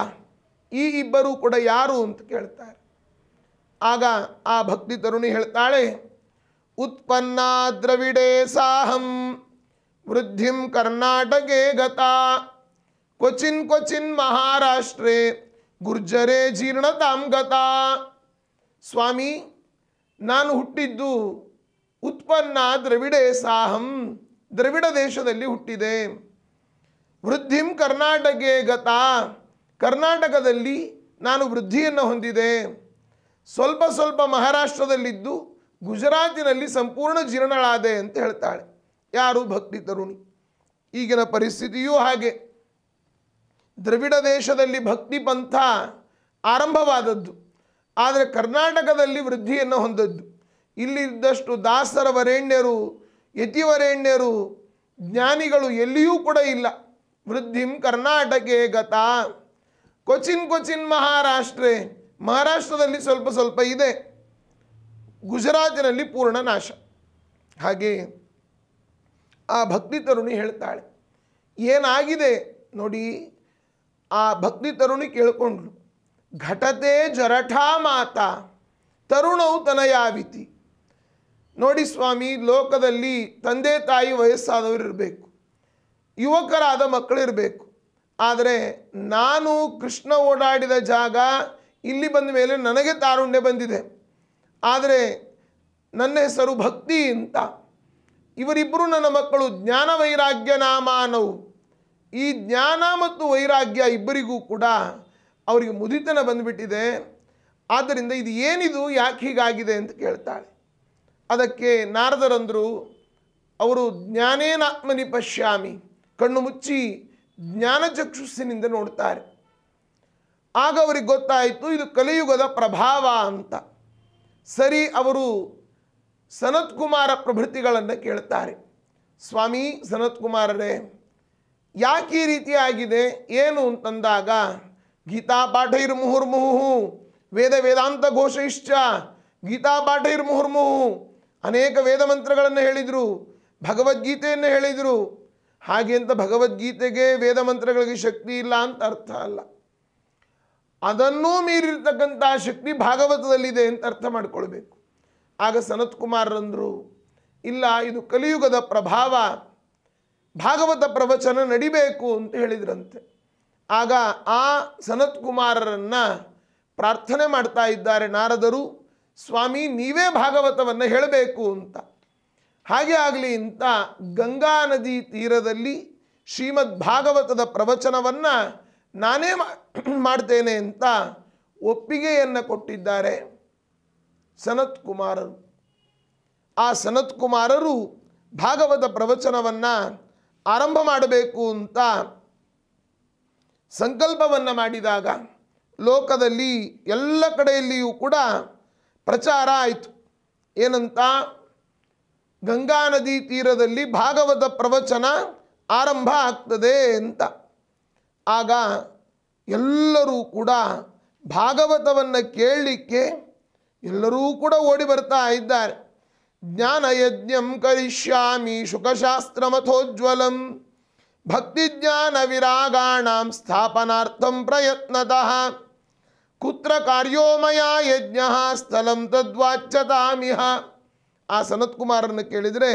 ಈ ಇಬ್ಬರು ಕೂಡ ಯಾರು ಅಂತ ಕೇಳ್ತಾರೆ ಆಗ ಆ ಭಕ್ತಿ ತರುಣಿ ಹೇಳ್ತಾಳೆ ಉತ್ಪನ್ನ ದ್ರವಿಡೇ ಸಾಹಂ ವೃದ್ಧಿಂ ಕರ್ನಾಟಕೆ ಗತಾ ಕೊಚಿನ್ ಕೊಚಿನ್ ಮಹಾರಾಷ್ಟ್ರೇ ಗುರ್ಜರೇ ಜೀರ್ಣತಾಂ ಗತಾ ಸ್ವಾಮಿ ನಾನು ಹುಟ್ಟಿದ್ದು ಉತ್ಪನ್ನ ದ್ರವಿಡೆ ಸಾಹಂ ದ್ರವಿಡ ದೇಶದಲ್ಲಿ ಹುಟ್ಟಿದೆ ವೃದ್ಧಿಂ ಕರ್ನಾಟಕೇ ಗತ ಕರ್ನಾಟಕದಲ್ಲಿ ನಾನು ವೃದ್ಧಿಯನ್ನು ಹೊಂದಿದೆ ಸ್ವಲ್ಪ ಸ್ವಲ್ಪ ಮಹಾರಾಷ್ಟ್ರದಲ್ಲಿದ್ದು ಗುಜರಾತಿನಲ್ಲಿ ಸಂಪೂರ್ಣ ಜೀರ್ಣಳಾದೆ ಅಂತ ಹೇಳ್ತಾಳೆ ಯಾರು ಭಕ್ತಿ ತರುಣಿ ಈಗಿನ ಪರಿಸ್ಥಿತಿಯೂ ಹಾಗೆ ದ್ರವಿಡ ದೇಶದಲ್ಲಿ ಭಕ್ತಿ ಪಂಥ ಆರಂಭವಾದದ್ದು ಆದರೆ ಕರ್ನಾಟಕದಲ್ಲಿ ವೃದ್ಧಿಯನ್ನು ಹೊಂದದ್ದು ಇಲ್ಲಿದ್ದಷ್ಟು ದಾಸರ ವರೇಣ್ಯರು ಯತಿವರೇಣ್ಯರು ಜ್ಞಾನಿಗಳು ಎಲ್ಲಿಯೂ ಕೂಡ ಇಲ್ಲ ವೃದ್ಧಿಂ ಕರ್ನಾಟಕೇ ಗತ ಕೊಚಿನ್ ಕೊಚಿನ್ ಮಹಾರಾಷ್ಟ್ರೇ ಮಹಾರಾಷ್ಟ್ರದಲ್ಲಿ ಸ್ವಲ್ಪ ಸ್ವಲ್ಪ ಇದೆ ಗುಜರಾತಿನಲ್ಲಿ ಪೂರ್ಣ ನಾಶ ಹಾಗೆ ಆ ಭಕ್ತಿ ತರುಣಿ ಹೇಳ್ತಾಳೆ ಏನಾಗಿದೆ ನೋಡಿ ಆ ಭಕ್ತಿ ತರುಣಿ ಕೇಳ್ಕೊಂಡ್ಳು ಘಟತೆ ಜರಠಾ ಮಾತಾ ತರುಣೌ ತನಯಾವಿತಿ ನೋಡಿ ಸ್ವಾಮಿ ಲೋಕದಲ್ಲಿ ತಂದೆ ತಾಯಿ ವಯಸ್ಸಾದವರು ಇರಬೇಕು ಯುವಕರಾದ ಮಕ್ಕಳಿರಬೇಕು ಆದರೆ ನಾನು ಕೃಷ್ಣ ಓಡಾಡಿದ ಜಾಗ ಇಲ್ಲಿ ಬಂದ ಮೇಲೆ ನನಗೆ ತಾರುಣ್ಯ ಬಂದಿದೆ ಆದರೆ ನನ್ನ ಹೆಸರು ಭಕ್ತಿ ಅಂತ ಇವರಿಬ್ಬರು ನನ್ನ ಮಕ್ಕಳು ಜ್ಞಾನ ವೈರಾಗ್ಯ ನಾಮಾನವು ಈ ಜ್ಞಾನ ಮತ್ತು ವೈರಾಗ್ಯ ಇಬ್ಬರಿಗೂ ಕೂಡ ಅವರಿಗೆ ಮುದಿತನ ಬಂದುಬಿಟ್ಟಿದೆ ಆದ್ದರಿಂದ ಇದು ಏನಿದು ಯಾಕೆ ಹೀಗಾಗಿದೆ ಅಂತ ಕೇಳ್ತಾಳೆ ಅದಕ್ಕೆ ನಾರದರಂದರು ಅವರು ಜ್ಞಾನೇನಾತ್ಮನಿ ಪಶ್ಯಾಮಿ ಕಣ್ಣು ಮುಚ್ಚಿ ಜ್ಞಾನಚಕ್ಷುಸ್ಸಿನಿಂದ ನೋಡ್ತಾರೆ ಆಗ ಅವರಿಗೆ ಗೊತ್ತಾಯಿತು ಇದು ಕಲಿಯುಗದ ಪ್ರಭಾವ ಅಂತ ಸರಿ ಅವರು ಸನತ್ಕುಮಾರ ಪ್ರಭೃತಿಗಳನ್ನು ಕೇಳ್ತಾರೆ ಸ್ವಾಮಿ ಸನತ್ಕುಮಾರರೇ ಯಾಕೆ ಈ ರೀತಿಯಾಗಿದೆ ಏನು ಅಂತಂದಾಗ ಗೀತಾ ಮುಹುರ್ಮುಹು ವೇದ ವೇದಾಂತ ಘೋಷ ಇಷ್ಟ ಗೀತಾ ಮುಹುರ್ಮುಹು ಅನೇಕ ವೇದ ಮಂತ್ರಗಳನ್ನು ಹೇಳಿದರು ಭಗವದ್ಗೀತೆಯನ್ನು ಹೇಳಿದರು ಹಾಗೆ ಅಂತ ಭಗವದ್ಗೀತೆಗೆ ವೇದ ಮಂತ್ರಗಳಿಗೆ ಶಕ್ತಿ ಇಲ್ಲ ಅಂತ ಅರ್ಥ ಅಲ್ಲ ಅದನ್ನೂ ಮೀರಿರ್ತಕ್ಕಂಥ ಶಕ್ತಿ ಭಾಗವತದಲ್ಲಿದೆ ಅಂತ ಅರ್ಥ ಮಾಡಿಕೊಳ್ಬೇಕು ಆಗ ಸನತ್ ಕುಮಾರ್ರಂದರು ಇಲ್ಲ ಇದು ಕಲಿಯುಗದ ಪ್ರಭಾವ ಭಾಗವತ ಪ್ರವಚನ ನಡಿಬೇಕು ಅಂತ ಹೇಳಿದ್ರಂತೆ ಆಗ ಆ ಸನತ್ ಕುಮಾರರನ್ನು ಪ್ರಾರ್ಥನೆ ಮಾಡ್ತಾ ಇದ್ದಾರೆ ನಾರದರು ಸ್ವಾಮಿ ನೀವೇ ಭಾಗವತವನ್ನು ಹೇಳಬೇಕು ಅಂತ ಹಾಗೆ ಆಗಲಿ ಅಂತ ಗಂಗಾ ನದಿ ತೀರದಲ್ಲಿ ಶ್ರೀಮದ್ ಭಾಗವತದ ಪ್ರವಚನವನ್ನು ನಾನೇ ಮಾಡ್ತೇನೆ ಅಂತ ಒಪ್ಪಿಗೆಯನ್ನು ಕೊಟ್ಟಿದ್ದಾರೆ ಸನತ್ ಕುಮಾರರು ಆ ಸನತ್ ಕುಮಾರರು ಭಾಗವತ ಪ್ರವಚನವನ್ನು ಆರಂಭ ಮಾಡಬೇಕು ಅಂತ ಸಂಕಲ್ಪವನ್ನು ಮಾಡಿದಾಗ ಲೋಕದಲ್ಲಿ ಎಲ್ಲ ಕಡೆಯಲ್ಲಿಯೂ ಕೂಡ ಪ್ರಚಾರ ಆಯಿತು ಏನಂತ ಗಂಗಾ ನದಿ ತೀರದಲ್ಲಿ ಭಾಗವತ ಪ್ರವಚನ ಆರಂಭ ಆಗ್ತದೆ ಅಂತ ಆಗ ಎಲ್ಲರೂ ಕೂಡ ಭಾಗವತವನ್ನು ಕೇಳಲಿಕ್ಕೆ ಎಲ್ಲರೂ ಕೂಡ ಓಡಿ ಬರ್ತಾ ಇದ್ದಾರೆ ಜ್ಞಾನಯಜ್ಞಂ ಕರಿಷ್ಯಾಮಿ ಶುಕಶಾಸ್ತ್ರ ಮಥೋಜ್ವಲಂ ಭಕ್ತಿಜ್ಞಾನ ವಿರಾಗಾಣಾಂ ಸ್ಥಾಪನಾರ್ಥಂ ಪ್ರಯತ್ನತಃ ಕುತ್ರ ಕಾರ್ಯೋಮಯ ಯಜ್ಞ ಸ್ಥಲಂ ತದ್ವಾಚ್ಯತಾಮಿಹ ಆ ಕುಮಾರನ್ನು ಕೇಳಿದರೆ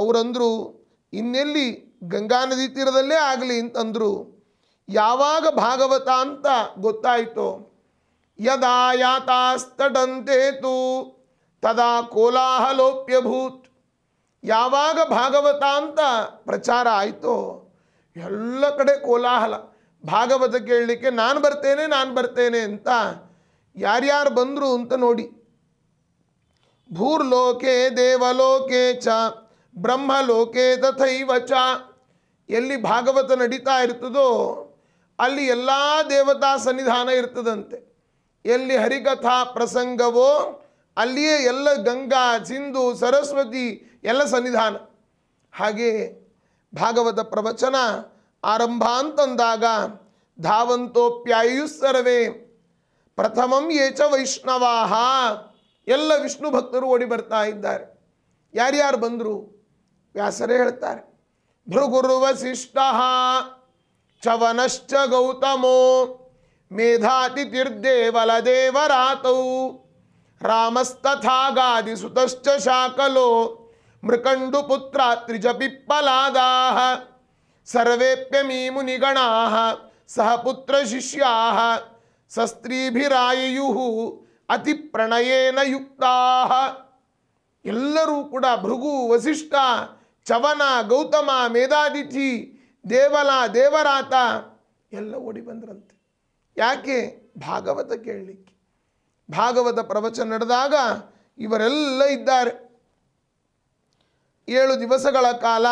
ಅವರಂದರು ಇನ್ನೆಲ್ಲಿ ಗಂಗಾ ನದಿ ತೀರದಲ್ಲೇ ಆಗಲಿ ಅಂತಂದರು ಯಾವಾಗ ಭಾಗವತ ಅಂತ ಗೊತ್ತಾಯಿತು ಯದಾ ಯಾತಾಸ್ತಡಂತೇತು ತದಾ ಕೋಲಾಹಲೋಪ್ಯಭೂತ್ ಯಾವಾಗ ಭಾಗವತ ಅಂತ ಪ್ರಚಾರ ಆಯಿತೋ ಎಲ್ಲ ಕಡೆ ಕೋಲಾಹಲ ಭಾಗವತ ಕೇಳಲಿಕ್ಕೆ ನಾನು ಬರ್ತೇನೆ ನಾನು ಬರ್ತೇನೆ ಅಂತ ಯಾರ್ಯಾರು ಬಂದರು ಅಂತ ನೋಡಿ ಭೂರ್ಲೋಕೆ ದೇವಲೋಕೆ ಚ ಬ್ರಹ್ಮಲೋಕೆ ತಥೈವ ಚ ಎಲ್ಲಿ ಭಾಗವತ ನಡೀತಾ ಇರ್ತದೋ ಅಲ್ಲಿ ಎಲ್ಲ ದೇವತಾ ಸನ್ನಿಧಾನ ಇರ್ತದಂತೆ ಎಲ್ಲಿ ಹರಿಕಥಾ ಪ್ರಸಂಗವೋ ಅಲ್ಲಿಯೇ ಎಲ್ಲ ಗಂಗಾ ಸಿಂಧು ಸರಸ್ವತಿ ಎಲ್ಲ ಸನ್ನಿಧಾನ ಹಾಗೆ ಭಾಗವತ ಪ್ರವಚನ ಆರಂಭ ಅಂತಂದಾಗ ಸರ್ವೇ ಪ್ರಥಮಂ ಏಚ ವೈಷ್ಣವಾಹ ಎಲ್ಲ ವಿಷ್ಣು ಭಕ್ತರು ಓಡಿ ಬರ್ತಾ ಇದ್ದಾರೆ ಯಾರ್ಯಾರು ಬಂದರು ವ್ಯಾಸರೇ ಹೇಳ್ತಾರೆ ಭೃಗುರು ವಸಿಷ್ಠ ಚವನಶ್ಚ ಗೌತಮೋ ಮೇಧಾತಿಥಿರ್ದೇವಲ ದೇವರಾತೌ ರಾಮಸ್ತಥಾಗಾದಿ ಸುತಶ್ಚ ಶಾಕಲೋ ಮೃಕಂಡು ಪಿಪ್ಪಲಾದಾಹ ಸರ್ವೇಪ್ಯಮೀ ಮುನಿಗಣಾ ಸಹ ಪುತ್ರ ಶಿಷ್ಯಾ ಸಸ್ತ್ರೀಭಿರಾಯು ಅತಿ ಪ್ರಣಯೇನ ಯುಕ್ತಾ ಎಲ್ಲರೂ ಕೂಡ ಭೃಗು ವಸಿಷ್ಠ ಚವನ ಗೌತಮ ಮೇಧಾದಿಥಿ ದೇವಲ ದೇವರಾತ ಎಲ್ಲ ಓಡಿ ಬಂದ್ರಂತೆ ಯಾಕೆ ಭಾಗವತ ಕೇಳಲಿಕ್ಕೆ ಭಾಗವತ ಪ್ರವಚನ ನಡೆದಾಗ ಇವರೆಲ್ಲ ಇದ್ದಾರೆ ಏಳು ದಿವಸಗಳ ಕಾಲ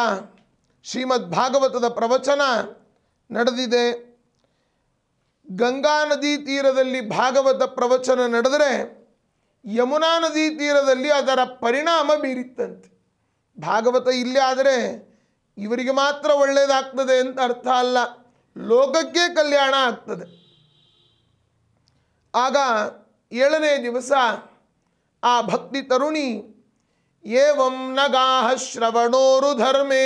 ಶ್ರೀಮದ್ ಭಾಗವತದ ಪ್ರವಚನ ನಡೆದಿದೆ ಗಂಗಾ ನದಿ ತೀರದಲ್ಲಿ ಭಾಗವತ ಪ್ರವಚನ ನಡೆದರೆ ಯಮುನಾ ನದಿ ತೀರದಲ್ಲಿ ಅದರ ಪರಿಣಾಮ ಬೀರಿತ್ತಂತೆ ಭಾಗವತ ಇಲ್ಲೇ ಆದರೆ ಇವರಿಗೆ ಮಾತ್ರ ಒಳ್ಳೆಯದಾಗ್ತದೆ ಅಂತ ಅರ್ಥ ಅಲ್ಲ ಲೋಕಕ್ಕೆ ಕಲ್ಯಾಣ ಆಗ್ತದೆ ಆಗ ಏಳನೇ ದಿವಸ ಆ ಭಕ್ತಿ ತರುಣಿ ಏವಂ ನಗಾಹ ಶ್ರವಣೋರು ಧರ್ಮೇ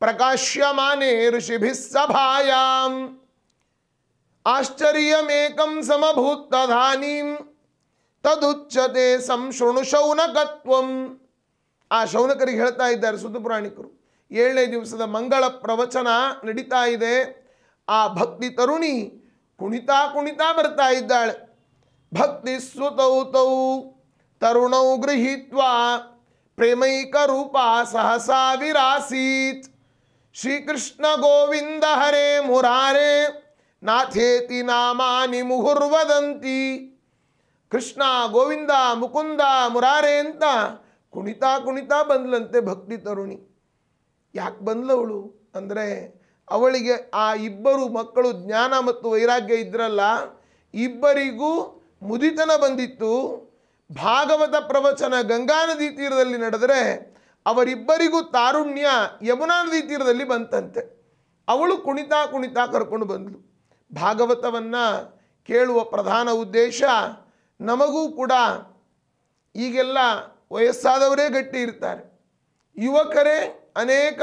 प्रकाश्यमाने ऋषिभिस्सभायाम् आश्चर्यमेकं समभूतधानीं तदुच्चते संशृणु शौनकत्वम् ಆ ಶೌನಕರಿಗೆ ಹೇಳ್ತಾ ಇದ್ದಾರೆ ಸುಧುಪುರಾಣಿಕರು ಏಳನೇ ದಿವಸದ ಮಂಗಳ ಪ್ರವಚನ ನಡೀತಾ ಇದೆ ಆ ಭಕ್ತಿ ತರುಣಿ ಕುಣಿತಾ ಕುಣಿತಾ ಬರ್ತಾ ಇದ್ದಾಳೆ ಭಕ್ತಿ ಸುತೌ ತೌ ತರುಣೌ ಗೃಹೀತ್ವ ಶ್ರೀಕೃಷ್ಣ ಗೋವಿಂದ ಹರೇ ಮುರಾರೆ ನಾಥೇತಿ ನಾಮಾನಿ ಮುಹುರ್ವದಂತಿ ಕೃಷ್ಣ ಗೋವಿಂದ ಮುಕುಂದ ಮುರಾರೆ ಅಂತ ಕುಣಿತಾ ಕುಣಿತಾ ಬಂದ್ಲಂತೆ ಭಕ್ತಿ ತರುಣಿ ಯಾಕೆ ಬಂದ್ಲವಳು ಅಂದರೆ ಅವಳಿಗೆ ಆ ಇಬ್ಬರು ಮಕ್ಕಳು ಜ್ಞಾನ ಮತ್ತು ವೈರಾಗ್ಯ ಇದ್ರಲ್ಲ ಇಬ್ಬರಿಗೂ ಮುದಿತನ ಬಂದಿತ್ತು ಭಾಗವತ ಪ್ರವಚನ ಗಂಗಾ ನದಿ ತೀರದಲ್ಲಿ ನಡೆದರೆ ಅವರಿಬ್ಬರಿಗೂ ತಾರುಣ್ಯ ಯಮುನಾ ನದಿ ತೀರದಲ್ಲಿ ಬಂತಂತೆ ಅವಳು ಕುಣಿತಾ ಕುಣಿತಾ ಕರ್ಕೊಂಡು ಬಂದಳು ಭಾಗವತವನ್ನು ಕೇಳುವ ಪ್ರಧಾನ ಉದ್ದೇಶ ನಮಗೂ ಕೂಡ ಈಗೆಲ್ಲ ವಯಸ್ಸಾದವರೇ ಗಟ್ಟಿ ಇರ್ತಾರೆ ಯುವಕರೇ ಅನೇಕ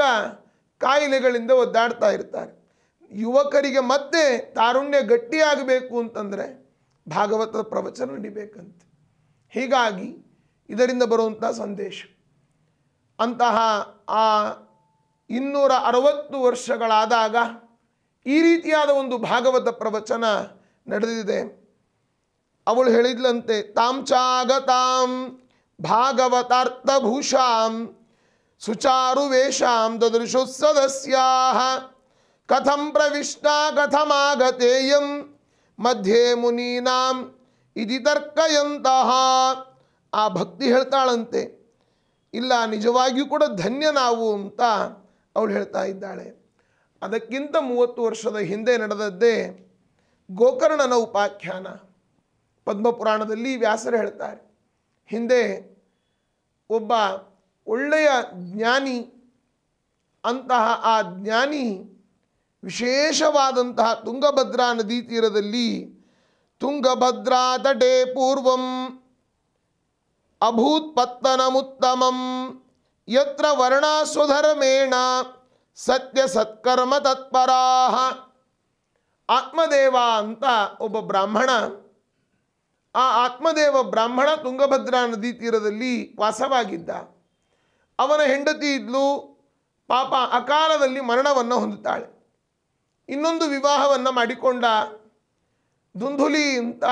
ಕಾಯಿಲೆಗಳಿಂದ ಒದ್ದಾಡ್ತಾ ಇರ್ತಾರೆ ಯುವಕರಿಗೆ ಮತ್ತೆ ತಾರುಣ್ಯ ಗಟ್ಟಿಯಾಗಬೇಕು ಅಂತಂದರೆ ಭಾಗವತದ ಪ್ರವಚನ ನಡಿಬೇಕಂತೆ ಹೀಗಾಗಿ ಇದರಿಂದ ಬರುವಂಥ ಸಂದೇಶ ಅಂತಹ ಆ ಇನ್ನೂರ ಅರವತ್ತು ವರ್ಷಗಳಾದಾಗ ಈ ರೀತಿಯಾದ ಒಂದು ಭಾಗವತ ಪ್ರವಚನ ನಡೆದಿದೆ ಅವಳು ಹೇಳಿದ್ಲಂತೆ ತಾಂಚಾಗತಾಂ ಭಾಗವತಾರ್ಥಭೂಷಾಂ ಸುಚಾರು ವೇಷಾಂ ಕಥಂ ಪ್ರವಿಷ್ಟಾ ಕಥಮಾಗತೇಯಂ ಮಧ್ಯೆ ಮುನೀನಾಂ ಇದಿ ತರ್ಕಯಂತಹ ಆ ಭಕ್ತಿ ಹೇಳ್ತಾಳಂತೆ ಇಲ್ಲ ನಿಜವಾಗಿಯೂ ಕೂಡ ಧನ್ಯ ನಾವು ಅಂತ ಅವಳು ಹೇಳ್ತಾ ಇದ್ದಾಳೆ ಅದಕ್ಕಿಂತ ಮೂವತ್ತು ವರ್ಷದ ಹಿಂದೆ ನಡೆದದ್ದೇ ಗೋಕರ್ಣನ ಉಪಾಖ್ಯಾನ ಪದ್ಮಪುರಾಣದಲ್ಲಿ ವ್ಯಾಸರು ಹೇಳ್ತಾರೆ ಹಿಂದೆ ಒಬ್ಬ ಒಳ್ಳೆಯ ಜ್ಞಾನಿ ಅಂತಹ ಆ ಜ್ಞಾನಿ ವಿಶೇಷವಾದಂತಹ ತುಂಗಭದ್ರಾ ನದಿ ತೀರದಲ್ಲಿ ತುಂಗಭದ್ರಾ ತಟೆ ಪೂರ್ವಂ ಅಭೂತ್ಪತ್ತನಮುತ್ತಮಂ ಯತ್ರ ವರ್ಣಾಸ್ವಧರ್ಮೇಣ ಸತ್ಯ ಸತ್ಕರ್ಮ ತತ್ಪರಾ ಆತ್ಮದೇವ ಅಂತ ಒಬ್ಬ ಬ್ರಾಹ್ಮಣ ಆ ಆತ್ಮದೇವ ಬ್ರಾಹ್ಮಣ ತುಂಗಭದ್ರಾ ನದಿ ತೀರದಲ್ಲಿ ವಾಸವಾಗಿದ್ದ ಅವನ ಹೆಂಡತಿ ಇದ್ಲು ಪಾಪ ಅಕಾಲದಲ್ಲಿ ಮರಣವನ್ನು ಹೊಂದುತ್ತಾಳೆ ಇನ್ನೊಂದು ವಿವಾಹವನ್ನು ಮಾಡಿಕೊಂಡ ದುಂಧುಲಿ ಅಂತ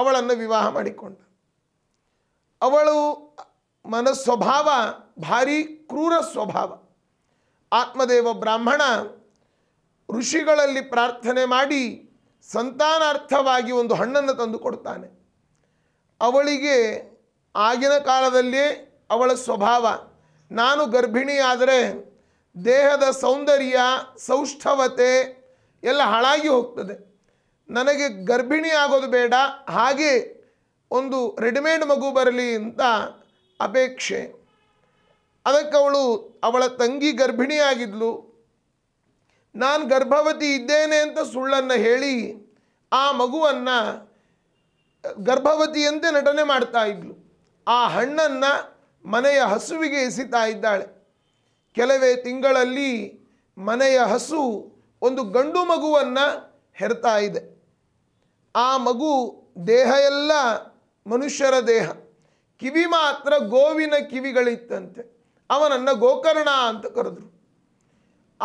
ಅವಳನ್ನು ವಿವಾಹ ಮಾಡಿಕೊಂಡ ಅವಳು ಮನಸ್ವಭಾವ ಭಾರಿ ಕ್ರೂರ ಸ್ವಭಾವ ಆತ್ಮದೇವ ಬ್ರಾಹ್ಮಣ ಋಷಿಗಳಲ್ಲಿ ಪ್ರಾರ್ಥನೆ ಮಾಡಿ ಸಂತಾನಾರ್ಥವಾಗಿ ಒಂದು ಹಣ್ಣನ್ನು ತಂದು ಕೊಡ್ತಾನೆ ಅವಳಿಗೆ ಆಗಿನ ಕಾಲದಲ್ಲಿಯೇ ಅವಳ ಸ್ವಭಾವ ನಾನು ಗರ್ಭಿಣಿಯಾದರೆ ದೇಹದ ಸೌಂದರ್ಯ ಸೌಷ್ಠವತೆ ಎಲ್ಲ ಹಾಳಾಗಿ ಹೋಗ್ತದೆ ನನಗೆ ಗರ್ಭಿಣಿ ಆಗೋದು ಬೇಡ ಹಾಗೆ ಒಂದು ರೆಡಿಮೇಡ್ ಮಗು ಬರಲಿ ಅಂತ ಅಪೇಕ್ಷೆ ಅದಕ್ಕೆ ಅವಳು ಅವಳ ತಂಗಿ ಗರ್ಭಿಣಿಯಾಗಿದ್ಲು ನಾನು ಗರ್ಭವತಿ ಇದ್ದೇನೆ ಅಂತ ಸುಳ್ಳನ್ನು ಹೇಳಿ ಆ ಮಗುವನ್ನು ಗರ್ಭವತಿಯಂತೆ ನಟನೆ ಮಾಡ್ತಾ ಇದ್ಲು ಆ ಹಣ್ಣನ್ನು ಮನೆಯ ಹಸುವಿಗೆ ಎಸಿತಾ ಇದ್ದಾಳೆ ಕೆಲವೇ ತಿಂಗಳಲ್ಲಿ ಮನೆಯ ಹಸು ಒಂದು ಗಂಡು ಮಗುವನ್ನು ಹೆರ್ತಾ ಇದೆ ಆ ಮಗು ದೇಹ ಎಲ್ಲ ಮನುಷ್ಯರ ದೇಹ ಕಿವಿ ಮಾತ್ರ ಗೋವಿನ ಕಿವಿಗಳಿತ್ತಂತೆ ಅವನನ್ನು ಗೋಕರ್ಣ ಅಂತ ಕರೆದ್ರು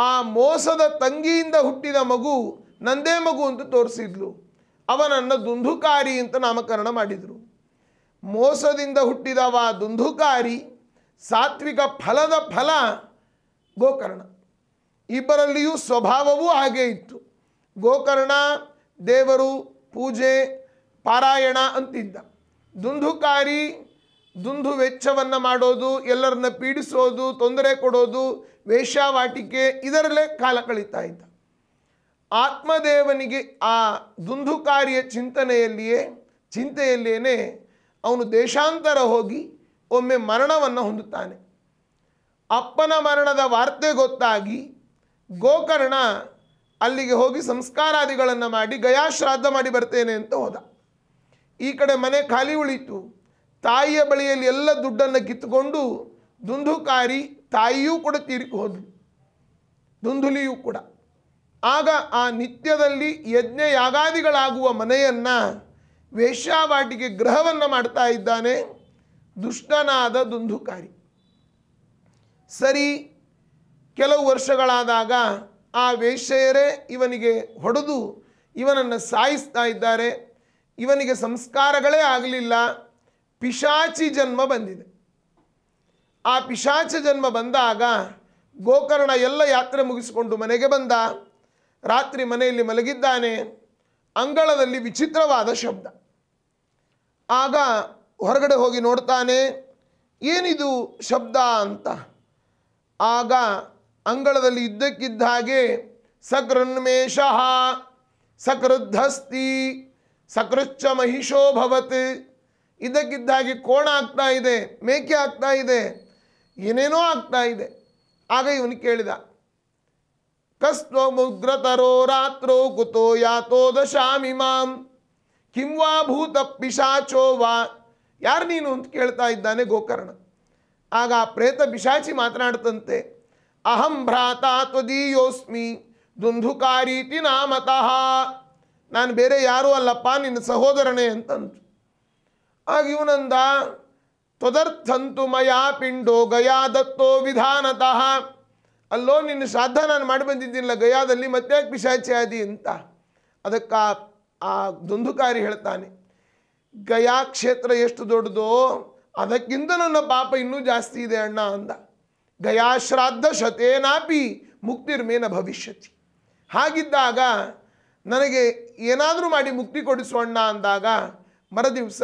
ಆ ಮೋಸದ ತಂಗಿಯಿಂದ ಹುಟ್ಟಿದ ಮಗು ನಂದೇ ಮಗು ಅಂತ ತೋರಿಸಿದ್ಲು ಅವನನ್ನು ದುಂಧುಕಾರಿ ಅಂತ ನಾಮಕರಣ ಮಾಡಿದರು ಮೋಸದಿಂದ ಹುಟ್ಟಿದವ ದುಂಧುಕಾರಿ ಸಾತ್ವಿಕ ಫಲದ ಫಲ ಗೋಕರ್ಣ ಇಬ್ಬರಲ್ಲಿಯೂ ಸ್ವಭಾವವೂ ಹಾಗೇ ಇತ್ತು ಗೋಕರ್ಣ ದೇವರು ಪೂಜೆ ಪಾರಾಯಣ ಅಂತಿದ್ದ ದುಂದುಕಾರಿ ದುಂದು ವೆಚ್ಚವನ್ನು ಮಾಡೋದು ಎಲ್ಲರನ್ನ ಪೀಡಿಸೋದು ತೊಂದರೆ ಕೊಡೋದು ವೇಷಾವಾಟಿಕೆ ಇದರಲ್ಲೇ ಕಾಲ ಕಳೀತಾ ಇದ್ದ ಆತ್ಮದೇವನಿಗೆ ಆ ದುಂದುಕಾರಿಯ ಚಿಂತನೆಯಲ್ಲಿಯೇ ಚಿಂತೆಯಲ್ಲೇನೆ ಅವನು ದೇಶಾಂತರ ಹೋಗಿ ಒಮ್ಮೆ ಮರಣವನ್ನು ಹೊಂದುತ್ತಾನೆ ಅಪ್ಪನ ಮರಣದ ವಾರ್ತೆ ಗೊತ್ತಾಗಿ ಗೋಕರ್ಣ ಅಲ್ಲಿಗೆ ಹೋಗಿ ಸಂಸ್ಕಾರಾದಿಗಳನ್ನು ಮಾಡಿ ಗಯಾ ಮಾಡಿ ಬರ್ತೇನೆ ಅಂತ ಹೋದ ಈ ಕಡೆ ಮನೆ ಖಾಲಿ ಉಳಿತು ತಾಯಿಯ ಬಳಿಯಲ್ಲಿ ಎಲ್ಲ ದುಡ್ಡನ್ನು ಕಿತ್ತುಕೊಂಡು ದುಂದುಕಾರಿ ತಾಯಿಯೂ ಕೂಡ ತೀರಿಕೆ ಹೋದಳು ದುಂದುಲಿಯೂ ಕೂಡ ಆಗ ಆ ನಿತ್ಯದಲ್ಲಿ ಯಜ್ಞ ಯಾಗಾದಿಗಳಾಗುವ ಮನೆಯನ್ನು ವೇಶ್ಯಾವಾಟಿಗೆ ಗ್ರಹವನ್ನು ಮಾಡ್ತಾ ಇದ್ದಾನೆ ದುಷ್ಟನಾದ ದುಂದುಕಾರಿ ಸರಿ ಕೆಲವು ವರ್ಷಗಳಾದಾಗ ಆ ವೇಶ್ಯೆಯರೇ ಇವನಿಗೆ ಹೊಡೆದು ಇವನನ್ನು ಸಾಯಿಸ್ತಾ ಇದ್ದಾರೆ ಇವನಿಗೆ ಸಂಸ್ಕಾರಗಳೇ ಆಗಲಿಲ್ಲ ಪಿಶಾಚಿ ಜನ್ಮ ಬಂದಿದೆ ಆ ಪಿಶಾಚ ಜನ್ಮ ಬಂದಾಗ ಗೋಕರ್ಣ ಎಲ್ಲ ಯಾತ್ರೆ ಮುಗಿಸಿಕೊಂಡು ಮನೆಗೆ ಬಂದ ರಾತ್ರಿ ಮನೆಯಲ್ಲಿ ಮಲಗಿದ್ದಾನೆ ಅಂಗಳದಲ್ಲಿ ವಿಚಿತ್ರವಾದ ಶಬ್ದ ಆಗ ಹೊರಗಡೆ ಹೋಗಿ ನೋಡ್ತಾನೆ ಏನಿದು ಶಬ್ದ ಅಂತ ಆಗ ಅಂಗಳದಲ್ಲಿ ಇದ್ದಕ್ಕಿದ್ದ ಹಾಗೆ ಸಕೃನ್ಮೇಷ ಸಕೃದ್ಧಸ್ತಿ ಸಕೃಚ್ಚ ಮಹಿಷೋ ಭವತ್ ಇದಕ್ಕಿದ್ದಾಗಿ ಕೋಣ ಆಗ್ತಾ ಇದೆ ಮೇಕೆ ಆಗ್ತಾ ಇದೆ ಏನೇನೋ ಆಗ್ತಾ ಇದೆ ಆಗ ಇವನು ಕೇಳಿದ ಕಸ್ತ್ವ ಮುಗ್ರತರೋ ರಾತ್ರೋ ಕುತೋ ಯಾತೋ ದಶಾಮಿಮಾಂ ಕಿಂವಾ ಭೂತ ಪಿಶಾಚೋ ವಾ ಯಾರು ನೀನು ಅಂತ ಕೇಳ್ತಾ ಇದ್ದಾನೆ ಗೋಕರ್ಣ ಆಗ ಆ ಪ್ರೇತ ಪಿಶಾಚಿ ಮಾತನಾಡ್ತಂತೆ ಅಹಂ ಭ್ರಾತ ತ್ವದೀಯೋಸ್ಮಿ ದುಂಧುಕಾರೀತಿ ನಾಮತಃ ನಾನು ಬೇರೆ ಯಾರೂ ಅಲ್ಲಪ್ಪ ನಿನ್ನ ಸಹೋದರನೇ ಅಂತಂತು ಆಗ ಇವನಂದ ತ್ವದರ್ಥಂತು ಮಯಾ ಪಿಂಡೋ ಗಯಾ ದತ್ತೋ ವಿಧಾನತಃ ಅಲ್ಲೋ ನಿನ್ನ ಶ್ರಾದ್ದ ನಾನು ಮಾಡಿ ಬಂದಿದ್ದಿಲ್ಲ ಗಯಾದಲ್ಲಿ ಮತ್ತೆ ಆದಿ ಅಂತ ಅದಕ್ಕೆ ಆ ದುಂದುಕಾರಿ ಹೇಳ್ತಾನೆ ಗಯಾ ಕ್ಷೇತ್ರ ಎಷ್ಟು ದೊಡ್ಡದೋ ಅದಕ್ಕಿಂತ ನನ್ನ ಪಾಪ ಇನ್ನೂ ಜಾಸ್ತಿ ಇದೆ ಅಣ್ಣ ಅಂದ ಗಯಾ ಶ್ರಾದ್ದ ಶತೇನಾಪಿ ಮುಕ್ತಿರ್ಮೇನ ಭವಿಷ್ಯತಿ ಹಾಗಿದ್ದಾಗ ನನಗೆ ಏನಾದರೂ ಮಾಡಿ ಮುಕ್ತಿ ಕೊಡಿಸೋಣ ಅಂದಾಗ ಮರದಿವಸ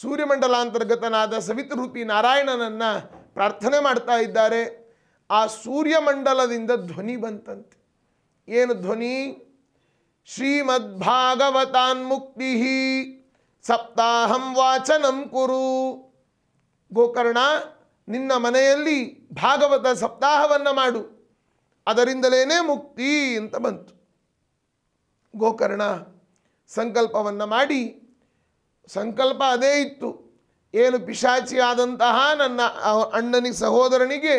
ಸೂರ್ಯಮಂಡಲಾಂತರ್ಗತನಾದ ಸವಿತರೂಪಿ ನಾರಾಯಣನನ್ನು ಪ್ರಾರ್ಥನೆ ಮಾಡ್ತಾ ಇದ್ದಾರೆ ಆ ಸೂರ್ಯಮಂಡಲದಿಂದ ಧ್ವನಿ ಬಂತಂತೆ ಏನು ಧ್ವನಿ ಮುಕ್ತಿ ಸಪ್ತಾಹಂ ವಾಚನಂ ಕುರು ಗೋಕರ್ಣ ನಿನ್ನ ಮನೆಯಲ್ಲಿ ಭಾಗವತ ಸಪ್ತಾಹವನ್ನು ಮಾಡು ಅದರಿಂದಲೇ ಮುಕ್ತಿ ಅಂತ ಬಂತು ಗೋಕರ್ಣ ಸಂಕಲ್ಪವನ್ನು ಮಾಡಿ ಸಂಕಲ್ಪ ಅದೇ ಇತ್ತು ಏನು ಪಿಶಾಚಿ ಆದಂತಹ ನನ್ನ ಅಣ್ಣನಿಗೆ ಸಹೋದರನಿಗೆ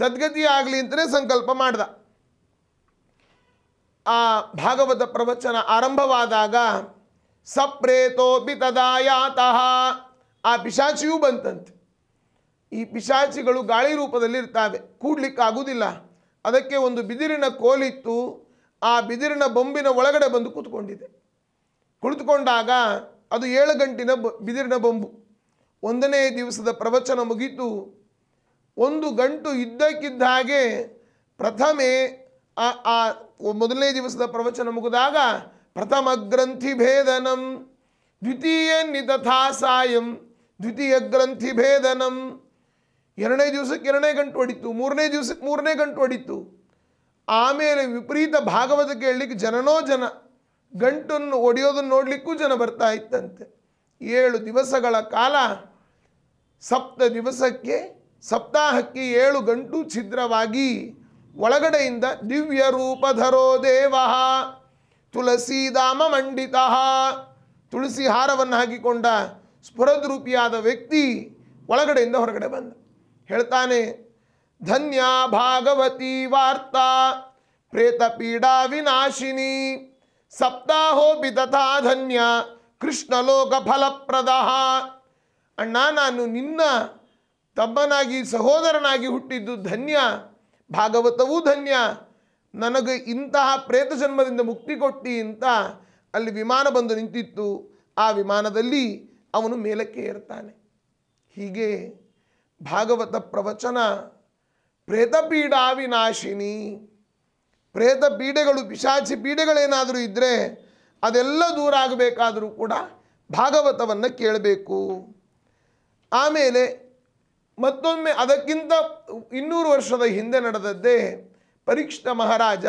ಸದ್ಗತಿ ಆಗಲಿ ಅಂತಲೇ ಸಂಕಲ್ಪ ಮಾಡ್ದ ಆ ಭಾಗವತ ಪ್ರವಚನ ಆರಂಭವಾದಾಗ ಸಪ್ರೇತೋಪಿ ತದಾಯಾತಃ ಆ ಪಿಶಾಚಿಯೂ ಬಂತಂತೆ ಈ ಪಿಶಾಚಿಗಳು ಗಾಳಿ ರೂಪದಲ್ಲಿ ಇರ್ತಾವೆ ಕೂಡ್ಲಿಕ್ಕಾಗುವುದಿಲ್ಲ ಅದಕ್ಕೆ ಒಂದು ಬಿದಿರಿನ ಕೋಲಿತ್ತು ಆ ಬಿದಿರಿನ ಬೊಂಬಿನ ಒಳಗಡೆ ಬಂದು ಕೂತ್ಕೊಂಡಿದೆ ಕುಳಿತುಕೊಂಡಾಗ ಅದು ಏಳು ಗಂಟಿನ ಬ ಬಿದಿರಿನ ಬೊಂಬು ಒಂದನೇ ದಿವಸದ ಪ್ರವಚನ ಮುಗಿತು ಒಂದು ಗಂಟು ಇದ್ದಕ್ಕಿದ್ದ ಹಾಗೆ ಪ್ರಥಮೆ ಆ ಆ ಮೊದಲನೇ ದಿವಸದ ಪ್ರವಚನ ಮುಗಿದಾಗ ಪ್ರಥಮ ಗ್ರಂಥಿ ಭೇದನಂ ದ್ವಿತೀಯ ನಿತಥಾ ಸಾಯಂ ದ್ವಿತೀಯ ಗ್ರಂಥಿ ಭೇದನಂ ಎರಡನೇ ದಿವಸಕ್ಕೆ ಎರಡನೇ ಗಂಟು ಹೊಡಿತು ಮೂರನೇ ದಿವಸಕ್ಕೆ ಮೂರನೇ ಗಂಟು ಹೊಡಿತು ಆಮೇಲೆ ವಿಪರೀತ ಭಾಗವತ ಕೇಳಲಿಕ್ಕೆ ಜನನೋ ಜನ ಗಂಟನ್ನು ಒಡೆಯೋದನ್ನು ನೋಡಲಿಕ್ಕೂ ಜನ ಬರ್ತಾ ಇತ್ತಂತೆ ಏಳು ದಿವಸಗಳ ಕಾಲ ಸಪ್ತ ದಿವಸಕ್ಕೆ ಸಪ್ತಾಹಕ್ಕೆ ಏಳು ಗಂಟು ಛಿದ್ರವಾಗಿ ಒಳಗಡೆಯಿಂದ ದಿವ್ಯ ರೂಪಧರೋ ದೇವ ದಾಮ ಮಂಡಿತ ತುಳಸಿ ಹಾರವನ್ನು ಹಾಕಿಕೊಂಡ ಸ್ಫುರದ್ರೂಪಿಯಾದ ವ್ಯಕ್ತಿ ಒಳಗಡೆಯಿಂದ ಹೊರಗಡೆ ಬಂದ ಹೇಳ್ತಾನೆ ಧನ್ಯ ಭಾಗವತಿ ವಾರ್ತಾ ಪ್ರೇತ ಪೀಡಾ ವಿನಾಶಿನಿ ಸಪ್ತಾಹೋಪಿ ತಥಾ ಧನ್ಯ ಲೋಕ ಫಲಪ್ರದ ಅಣ್ಣ ನಾನು ನಿನ್ನ ತಮ್ಮನಾಗಿ ಸಹೋದರನಾಗಿ ಹುಟ್ಟಿದ್ದು ಧನ್ಯ ಭಾಗವತವೂ ಧನ್ಯ ನನಗೆ ಇಂತಹ ಪ್ರೇತ ಜನ್ಮದಿಂದ ಮುಕ್ತಿ ಕೊಟ್ಟಿ ಅಂತ ಅಲ್ಲಿ ವಿಮಾನ ಬಂದು ನಿಂತಿತ್ತು ಆ ವಿಮಾನದಲ್ಲಿ ಅವನು ಮೇಲಕ್ಕೆ ಏರ್ತಾನೆ ಹೀಗೆ ಭಾಗವತ ಪ್ರವಚನ ಪ್ರೇತ ಪ್ರೇತ ಪೀಡೆಗಳು ಪಿಶಾಚಿ ಪೀಡೆಗಳೇನಾದರೂ ಇದ್ದರೆ ಅದೆಲ್ಲ ದೂರ ಆಗಬೇಕಾದರೂ ಕೂಡ ಭಾಗವತವನ್ನು ಕೇಳಬೇಕು ಆಮೇಲೆ ಮತ್ತೊಮ್ಮೆ ಅದಕ್ಕಿಂತ ಇನ್ನೂರು ವರ್ಷದ ಹಿಂದೆ ನಡೆದದ್ದೇ ಪರೀಕ್ಷಿತ ಮಹಾರಾಜ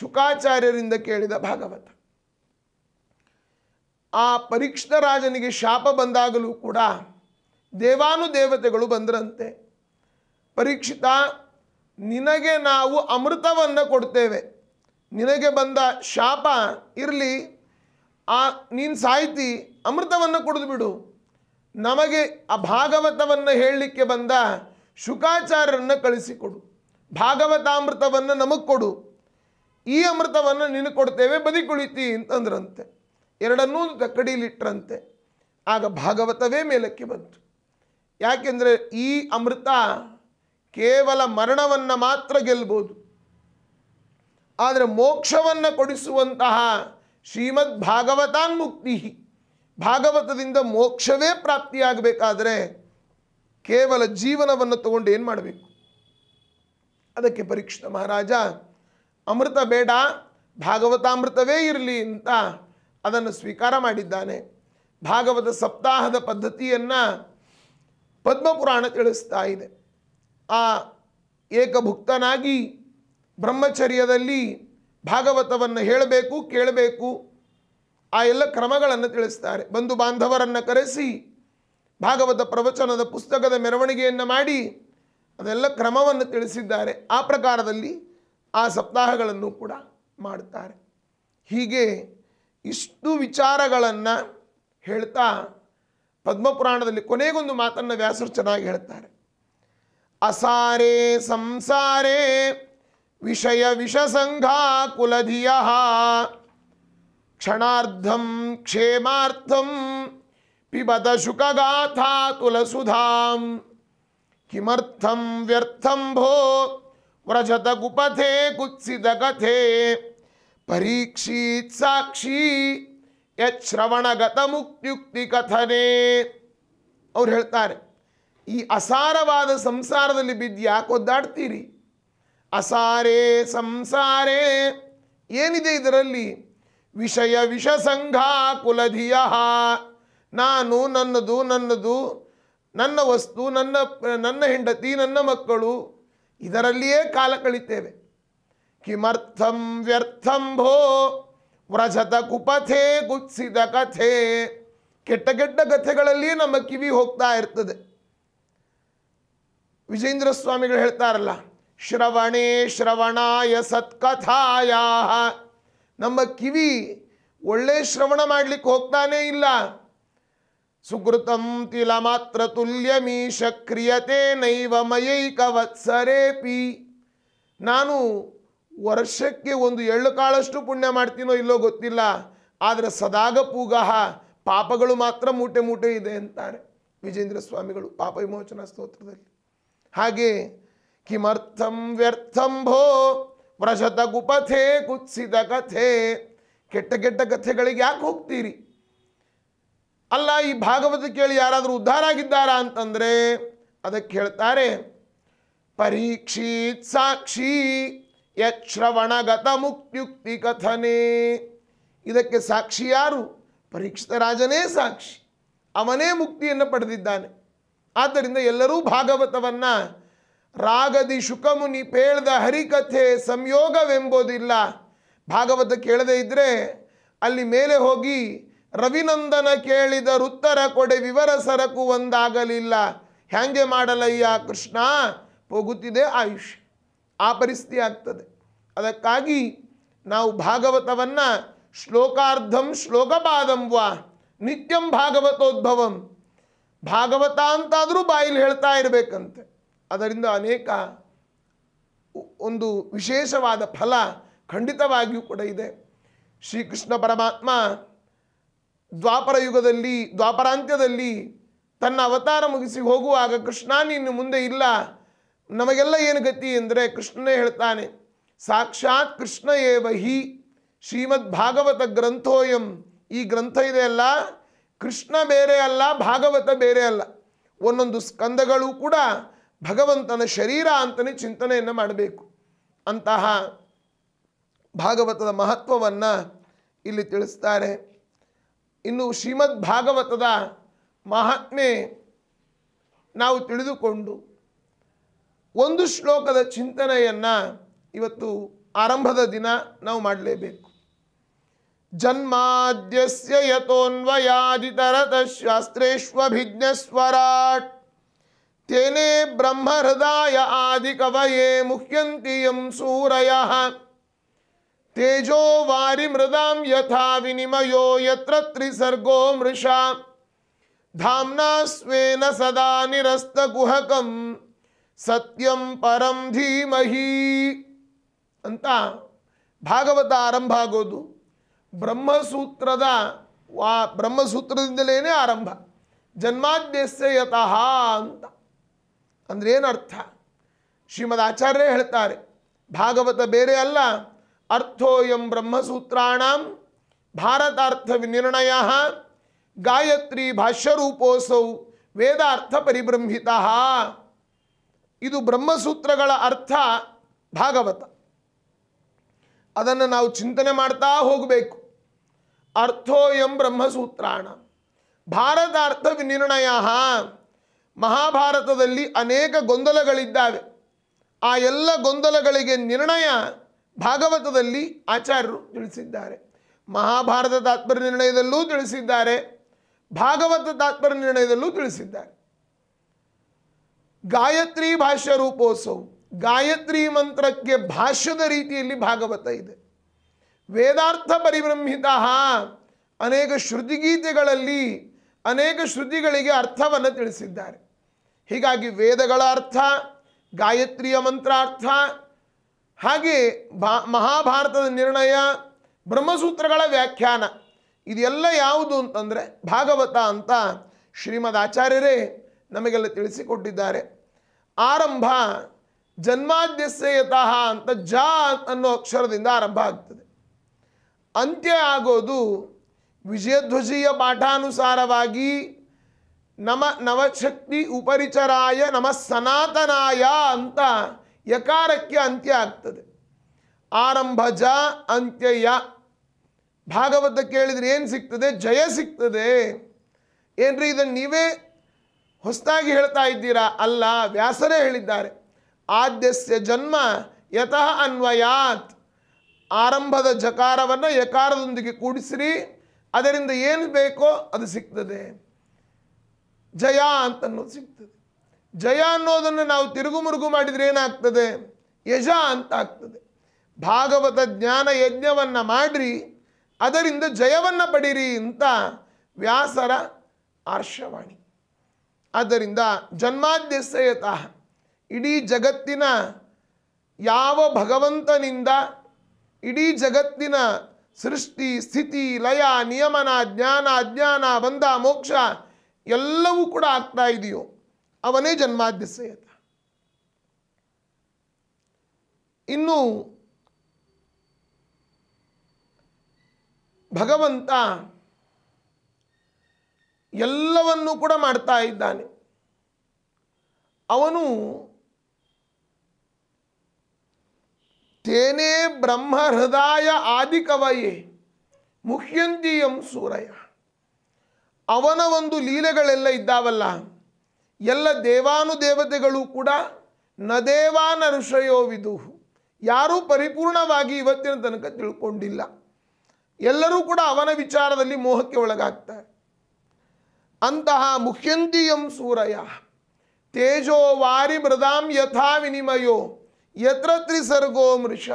ಶುಕಾಚಾರ್ಯರಿಂದ ಕೇಳಿದ ಭಾಗವತ ಆ ಪರೀಕ್ಷಿತ ರಾಜನಿಗೆ ಶಾಪ ಬಂದಾಗಲೂ ಕೂಡ ದೇವಾನುದೇವತೆಗಳು ಬಂದರಂತೆ ಪರೀಕ್ಷಿತ ನಿನಗೆ ನಾವು ಅಮೃತವನ್ನು ಕೊಡ್ತೇವೆ ನಿನಗೆ ಬಂದ ಶಾಪ ಇರಲಿ ಆ ನೀನು ಸಾಹಿತಿ ಅಮೃತವನ್ನು ಕುಡಿದು ಬಿಡು ನಮಗೆ ಆ ಭಾಗವತವನ್ನು ಹೇಳಲಿಕ್ಕೆ ಬಂದ ಶುಕಾಚಾರ್ಯರನ್ನು ಕಳಿಸಿಕೊಡು ಭಾಗವತಾಮೃತವನ್ನು ನಮಗೆ ಕೊಡು ಈ ಅಮೃತವನ್ನು ನಿನಗೆ ಕೊಡ್ತೇವೆ ಬದಿಕುಳಿತಿ ಅಂತಂದ್ರಂತೆ ಎರಡನ್ನೂ ತಕ್ಕಡಿಲಿಟ್ರಂತೆ ಆಗ ಭಾಗವತವೇ ಮೇಲಕ್ಕೆ ಬಂತು ಯಾಕೆಂದರೆ ಈ ಅಮೃತ ಕೇವಲ ಮರಣವನ್ನು ಮಾತ್ರ ಗೆಲ್ಬೋದು ಆದರೆ ಮೋಕ್ಷವನ್ನು ಕೊಡಿಸುವಂತಹ ಶ್ರೀಮದ್ ಭಾಗವತಾನ್ಮುಕ್ತಿ ಮುಕ್ತಿ ಭಾಗವತದಿಂದ ಮೋಕ್ಷವೇ ಪ್ರಾಪ್ತಿಯಾಗಬೇಕಾದರೆ ಕೇವಲ ಜೀವನವನ್ನು ತಗೊಂಡು ಏನು ಮಾಡಬೇಕು ಅದಕ್ಕೆ ಪರೀಕ್ಷಿತ ಮಹಾರಾಜ ಅಮೃತ ಬೇಡ ಭಾಗವತಾಮೃತವೇ ಇರಲಿ ಅಂತ ಅದನ್ನು ಸ್ವೀಕಾರ ಮಾಡಿದ್ದಾನೆ ಭಾಗವತ ಸಪ್ತಾಹದ ಪದ್ಧತಿಯನ್ನು ಪದ್ಮಪುರಾಣ ತಿಳಿಸ್ತಾ ಇದೆ ಆ ಏಕಭುಕ್ತನಾಗಿ ಬ್ರಹ್ಮಚರ್ಯದಲ್ಲಿ ಭಾಗವತವನ್ನು ಹೇಳಬೇಕು ಕೇಳಬೇಕು ಆ ಎಲ್ಲ ಕ್ರಮಗಳನ್ನು ತಿಳಿಸ್ತಾರೆ ಬಂಧು ಬಾಂಧವರನ್ನು ಕರೆಸಿ ಭಾಗವತ ಪ್ರವಚನದ ಪುಸ್ತಕದ ಮೆರವಣಿಗೆಯನ್ನು ಮಾಡಿ ಅದೆಲ್ಲ ಕ್ರಮವನ್ನು ತಿಳಿಸಿದ್ದಾರೆ ಆ ಪ್ರಕಾರದಲ್ಲಿ ಆ ಸಪ್ತಾಹಗಳನ್ನು ಕೂಡ ಮಾಡುತ್ತಾರೆ ಹೀಗೆ ಇಷ್ಟು ವಿಚಾರಗಳನ್ನು ಹೇಳ್ತಾ ಪದ್ಮಪುರಾಣದಲ್ಲಿ ಕೊನೆಗೊಂದು ಮಾತನ್ನು ವ್ಯಾಸರು ಚೆನ್ನಾಗಿ ಹೇಳ್ತಾರೆ असारे संसारे विषय विषसङ्घाकुलधियः क्षणार्धं क्षेमार्थं पिबत शुकगाथा तुलसुधां किमर्थं व्यर्थं भो व्रजत कुपथे कुत्सितकथे परीक्षित साक्षी यश्रवणगत मुक्तियुक्ति कथने और हेल्तार ಈ ಅಸಾರವಾದ ಸಂಸಾರದಲ್ಲಿ ಬಿದ್ದು ಯಾಕೆ ಒದ್ದಾಡ್ತೀರಿ ಅಸಾರೇ ಸಂಸಾರೇ ಏನಿದೆ ಇದರಲ್ಲಿ ವಿಷಯ ವಿಷ ಸಂಘ ಕುಲಧಿಯ ನಾನು ನನ್ನದು ನನ್ನದು ನನ್ನ ವಸ್ತು ನನ್ನ ನನ್ನ ಹೆಂಡತಿ ನನ್ನ ಮಕ್ಕಳು ಇದರಲ್ಲಿಯೇ ಕಾಲ ಕಳಿತೇವೆ ಕಿಮರ್ಥಂ ವ್ಯರ್ಥಂ ಭೋ ವ್ರಜತ ಕುಪಥೆ ಗುತ್ಸಿದ ಕಥೆ ಕೆಟ್ಟ ಕೆಟ್ಟ ಕಥೆಗಳಲ್ಲಿಯೇ ನಮ್ಮ ಕಿವಿ ಹೋಗ್ತಾ ಇರ್ತದೆ ವಿಜೇಂದ್ರ ಸ್ವಾಮಿಗಳು ಹೇಳ್ತಾರಲ್ಲ ಶ್ರವಣೇ ಶ್ರವಣಾಯ ಸತ್ಕಥಾಯ ನಮ್ಮ ಕಿವಿ ಒಳ್ಳೆ ಶ್ರವಣ ಮಾಡಲಿಕ್ಕೆ ಹೋಗ್ತಾನೇ ಇಲ್ಲ ಸುಕೃತಂ ತಿಲ ಮಾತ್ರ ತುಲ್ಯಮೀಶ ಕ್ರಿಯತೆ ನೈವ ಮಯೈಕ ಪಿ ನಾನು ವರ್ಷಕ್ಕೆ ಒಂದು ಎಳ್ಳು ಕಾಳಷ್ಟು ಪುಣ್ಯ ಮಾಡ್ತೀನೋ ಇಲ್ಲೋ ಗೊತ್ತಿಲ್ಲ ಆದರೆ ಸದಾಗ ಪೂಗಹ ಪಾಪಗಳು ಮಾತ್ರ ಮೂಟೆ ಮೂಟೆ ಇದೆ ಅಂತಾರೆ ವಿಜೇಂದ್ರ ಸ್ವಾಮಿಗಳು ಪಾಪ ವಿಮೋಚನಾ ಸ್ತೋತ್ರದಲ್ಲಿ ಹಾಗೆ ಕಿಮರ್ಥಂ ವ್ಯರ್ಥಂ ಭೋ ವ್ರಶತ ಕುಪಥೆ ಕುತ್ಸಿದ ಕಥೆ ಕೆಟ್ಟ ಕೆಟ್ಟ ಕಥೆಗಳಿಗೆ ಯಾಕೆ ಹೋಗ್ತೀರಿ ಅಲ್ಲ ಈ ಭಾಗವತ ಕೇಳಿ ಯಾರಾದರೂ ಉದ್ಧಾರ ಆಗಿದ್ದಾರಾ ಅಂತಂದರೆ ಅದಕ್ಕೆ ಹೇಳ್ತಾರೆ ಪರೀಕ್ಷಿತ್ ಸಾಕ್ಷಿ ಯಕ್ಷ್ರವಣಗತ ಮುಕ್ತಿಯುಕ್ತಿ ಕಥನೆ ಇದಕ್ಕೆ ಸಾಕ್ಷಿ ಯಾರು ಪರೀಕ್ಷಿತ ರಾಜನೇ ಸಾಕ್ಷಿ ಅವನೇ ಮುಕ್ತಿಯನ್ನು ಪಡೆದಿದ್ದಾನೆ ಆದ್ದರಿಂದ ಎಲ್ಲರೂ ಭಾಗವತವನ್ನು ರಾಗದಿ ಶುಕಮುನಿ ಪೇಳ್ದ ಹರಿಕಥೆ ಸಂಯೋಗವೆಂಬುದಿಲ್ಲ ಭಾಗವತ ಕೇಳದೇ ಇದ್ದರೆ ಅಲ್ಲಿ ಮೇಲೆ ಹೋಗಿ ರವಿನಂದನ ಕೇಳಿದ ವೃತ್ತರ ಕೊಡೆ ವಿವರ ಸರಕು ಒಂದಾಗಲಿಲ್ಲ ಹ್ಯಾಂಗೆ ಮಾಡಲಯ್ಯ ಕೃಷ್ಣ ಹೋಗುತ್ತಿದೆ ಆಯುಷ್ ಆ ಪರಿಸ್ಥಿತಿ ಆಗ್ತದೆ ಅದಕ್ಕಾಗಿ ನಾವು ಭಾಗವತವನ್ನು ಶ್ಲೋಕಾರ್ಧಂ ಶ್ಲೋಕಪಾದಂ ವಾ ನಿತ್ಯಂ ಭಾಗವತೋದ್ಭವಂ ಭಾಗವತ ಅಂತಾದರೂ ಬಾಯಿಲಿ ಹೇಳ್ತಾ ಇರಬೇಕಂತೆ ಅದರಿಂದ ಅನೇಕ ಒಂದು ವಿಶೇಷವಾದ ಫಲ ಖಂಡಿತವಾಗಿಯೂ ಕೂಡ ಇದೆ ಶ್ರೀಕೃಷ್ಣ ಪರಮಾತ್ಮ ದ್ವಾಪರ ಯುಗದಲ್ಲಿ ದ್ವಾಪರಾಂತ್ಯದಲ್ಲಿ ತನ್ನ ಅವತಾರ ಮುಗಿಸಿ ಹೋಗುವಾಗ ಕೃಷ್ಣ ನೀನು ಮುಂದೆ ಇಲ್ಲ ನಮಗೆಲ್ಲ ಏನು ಗತಿ ಅಂದರೆ ಕೃಷ್ಣನೇ ಹೇಳ್ತಾನೆ ಸಾಕ್ಷಾತ್ ಕೃಷ್ಣ ಏವ ಹಿ ಶ್ರೀಮದ್ ಭಾಗವತ ಗ್ರಂಥೋಯಂ ಈ ಗ್ರಂಥ ಇದೆಯಲ್ಲ ಕೃಷ್ಣ ಬೇರೆ ಅಲ್ಲ ಭಾಗವತ ಬೇರೆ ಅಲ್ಲ ಒಂದೊಂದು ಸ್ಕಂದಗಳು ಕೂಡ ಭಗವಂತನ ಶರೀರ ಅಂತಲೇ ಚಿಂತನೆಯನ್ನು ಮಾಡಬೇಕು ಅಂತಹ ಭಾಗವತದ ಮಹತ್ವವನ್ನು ಇಲ್ಲಿ ತಿಳಿಸ್ತಾರೆ ಇನ್ನು ಶ್ರೀಮದ್ ಭಾಗವತದ ಮಹಾತ್ಮೆ ನಾವು ತಿಳಿದುಕೊಂಡು ಒಂದು ಶ್ಲೋಕದ ಚಿಂತನೆಯನ್ನು ಇವತ್ತು ಆರಂಭದ ದಿನ ನಾವು ಮಾಡಲೇಬೇಕು जन्माद्यस्य यतोऽन्वयादितरतशास्त्रेष्वभिज्ञस्वराट् तेने ब्रह्म हृदय आदि आदिकवये मुह्यन्ति यम सूरयः तेजो वारी मृदा यथा विनिमयो यत्र त्रिसर्गो मृषा धामना स्वेन सदा निरस्त निरस्तगुहकं सत्यम परम धीमहि अंत भागवत आरंभ ಆಗೋದು ಬ್ರಹ್ಮಸೂತ್ರದ ವಾ ಬ್ರಹ್ಮಸೂತ್ರದಿಂದಲೇ ಆರಂಭ ಜನ್ಮಾದ್ಯಸ್ಯತಃ ಅಂತ ಅಂದರೆ ಏನರ್ಥ ಶ್ರೀಮದ್ ಆಚಾರ್ಯ ಹೇಳ್ತಾರೆ ಭಾಗವತ ಬೇರೆ ಅಲ್ಲ ಅರ್ಥೋಯಂ ಬ್ರಹ್ಮಸೂತ್ರಣ ಭಾರತಾರ್ಥ ನಿರ್ಣಯ ಗಾಯತ್ರಿ ಭಾಷ್ಯರೂಪೋಸೌ ವೇದಾರ್ಥ ಪರಿಬ್ರಂಹಿತ ಇದು ಬ್ರಹ್ಮಸೂತ್ರಗಳ ಅರ್ಥ ಭಾಗವತ ಅದನ್ನು ನಾವು ಚಿಂತನೆ ಮಾಡ್ತಾ ಹೋಗಬೇಕು ಅರ್ಥೋಯಂ ಬ್ರಹ್ಮಸೂತ್ರಾಣ ಭಾರತಾರ್ಥ ನಿರ್ಣಯ ಮಹಾಭಾರತದಲ್ಲಿ ಅನೇಕ ಗೊಂದಲಗಳಿದ್ದಾವೆ ಆ ಎಲ್ಲ ಗೊಂದಲಗಳಿಗೆ ನಿರ್ಣಯ ಭಾಗವತದಲ್ಲಿ ಆಚಾರ್ಯರು ತಿಳಿಸಿದ್ದಾರೆ ಮಹಾಭಾರತ ತಾತ್ಪರ್ಯ ನಿರ್ಣಯದಲ್ಲೂ ತಿಳಿಸಿದ್ದಾರೆ ಭಾಗವತ ತಾತ್ಪರ್ಯ ನಿರ್ಣಯದಲ್ಲೂ ತಿಳಿಸಿದ್ದಾರೆ ಗಾಯತ್ರಿ ಭಾಷ್ಯ ರೂಪೋತ್ಸವ ಗಾಯತ್ರಿ ಮಂತ್ರಕ್ಕೆ ಭಾಷ್ಯದ ರೀತಿಯಲ್ಲಿ ಭಾಗವತ ಇದೆ ವೇದಾರ್ಥ ಪರಿಬ್ರಹ್ಮಿತ ಅನೇಕ ಶ್ರುತಿಗೀತೆಗಳಲ್ಲಿ ಅನೇಕ ಶ್ರುತಿಗಳಿಗೆ ಅರ್ಥವನ್ನು ತಿಳಿಸಿದ್ದಾರೆ ಹೀಗಾಗಿ ವೇದಗಳ ಅರ್ಥ ಗಾಯತ್ರಿಯ ಮಂತ್ರಾರ್ಥ ಹಾಗೆ ಭಾ ಮಹಾಭಾರತದ ನಿರ್ಣಯ ಬ್ರಹ್ಮಸೂತ್ರಗಳ ವ್ಯಾಖ್ಯಾನ ಇದೆಲ್ಲ ಯಾವುದು ಅಂತಂದರೆ ಭಾಗವತ ಅಂತ ಶ್ರೀಮದ್ ಆಚಾರ್ಯರೇ ನಮಗೆಲ್ಲ ತಿಳಿಸಿಕೊಟ್ಟಿದ್ದಾರೆ ಆರಂಭ ಜನ್ಮಾದ್ಯಸ್ಯತಃ ಅಂತ ಜ ಅನ್ನೋ ಅಕ್ಷರದಿಂದ ಆರಂಭ ಆಗ್ತದೆ ಅಂತ್ಯ ಆಗೋದು ವಿಜಯಧ್ವಜೀಯ ಪಾಠಾನುಸಾರವಾಗಿ ನಮ ನವಶಕ್ತಿ ಉಪರಿಚರಾಯ ನಮ ಸನಾತನಾಯ ಅಂತ ಯಕಾರಕ್ಕೆ ಅಂತ್ಯ ಆಗ್ತದೆ ಆರಂಭ ಜ ಅಂತ್ಯಯ ಭಾಗವತ ಕೇಳಿದರೆ ಏನು ಸಿಗ್ತದೆ ಜಯ ಸಿಗ್ತದೆ ಏನ್ರಿ ಇದನ್ನು ನೀವೇ ಹೊಸದಾಗಿ ಹೇಳ್ತಾ ಇದ್ದೀರಾ ಅಲ್ಲ ವ್ಯಾಸರೇ ಹೇಳಿದ್ದಾರೆ ಆದ್ಯಸ್ಯ ಜನ್ಮ ಯತಃ ಅನ್ವಯಾತ್ ಆರಂಭದ ಜಕಾರವನ್ನು ಯಕಾರದೊಂದಿಗೆ ಕೂಡಿಸಿರಿ ಅದರಿಂದ ಏನು ಬೇಕೋ ಅದು ಸಿಗ್ತದೆ ಜಯ ಅಂತ ಅನ್ನೋದು ಸಿಗ್ತದೆ ಜಯ ಅನ್ನೋದನ್ನು ನಾವು ತಿರುಗು ಮುರುಗು ಮಾಡಿದರೆ ಏನಾಗ್ತದೆ ಯಜ ಅಂತ ಆಗ್ತದೆ ಭಾಗವತ ಜ್ಞಾನ ಯಜ್ಞವನ್ನು ಮಾಡಿರಿ ಅದರಿಂದ ಜಯವನ್ನು ಪಡಿರಿ ಅಂತ ವ್ಯಾಸರ ಆರ್ಷವಾಣಿ ಆದ್ದರಿಂದ ಜನ್ಮಾದ್ಯಸಯತಃ ಇಡೀ ಜಗತ್ತಿನ ಯಾವ ಭಗವಂತನಿಂದ ಇಡೀ ಜಗತ್ತಿನ ಸೃಷ್ಟಿ ಸ್ಥಿತಿ ಲಯ ನಿಯಮನ ಜ್ಞಾನ ಅಜ್ಞಾನ ಬಂಧ ಮೋಕ್ಷ ಎಲ್ಲವೂ ಕೂಡ ಆಗ್ತಾ ಇದೆಯೋ ಅವನೇ ಜನ್ಮಾದ್ಯಸೇತ ಇನ್ನು ಭಗವಂತ ಎಲ್ಲವನ್ನೂ ಕೂಡ ಮಾಡ್ತಾ ಇದ್ದಾನೆ ಅವನು ತೇನೇ ಬ್ರಹ್ಮ ಹೃದಯ ಆದಿ ಕವಯೇ ಮುಖ್ಯಂತಿಯಂ ಸೂರಯ ಅವನ ಒಂದು ಲೀಲೆಗಳೆಲ್ಲ ಇದ್ದಾವಲ್ಲ ಎಲ್ಲ ದೇವಾನುದೇವತೆಗಳು ಕೂಡ ನ ದೇವಾನ ವಿದು ಯಾರೂ ಪರಿಪೂರ್ಣವಾಗಿ ಇವತ್ತಿನ ತನಕ ತಿಳ್ಕೊಂಡಿಲ್ಲ ಎಲ್ಲರೂ ಕೂಡ ಅವನ ವಿಚಾರದಲ್ಲಿ ಮೋಹಕ್ಕೆ ಒಳಗಾಗ್ತಾರೆ ಅಂತಹ ಮುಖ್ಯಂತಿಯಂ ಸೂರಯ ತೇಜೋ ವಾರಿ ಮೃದಾಂ ಯಥಾ ವಿನಿಮಯೋ ಯತ್ರ ತ್ರಿಸರ್ಗೋ ಮೃಷ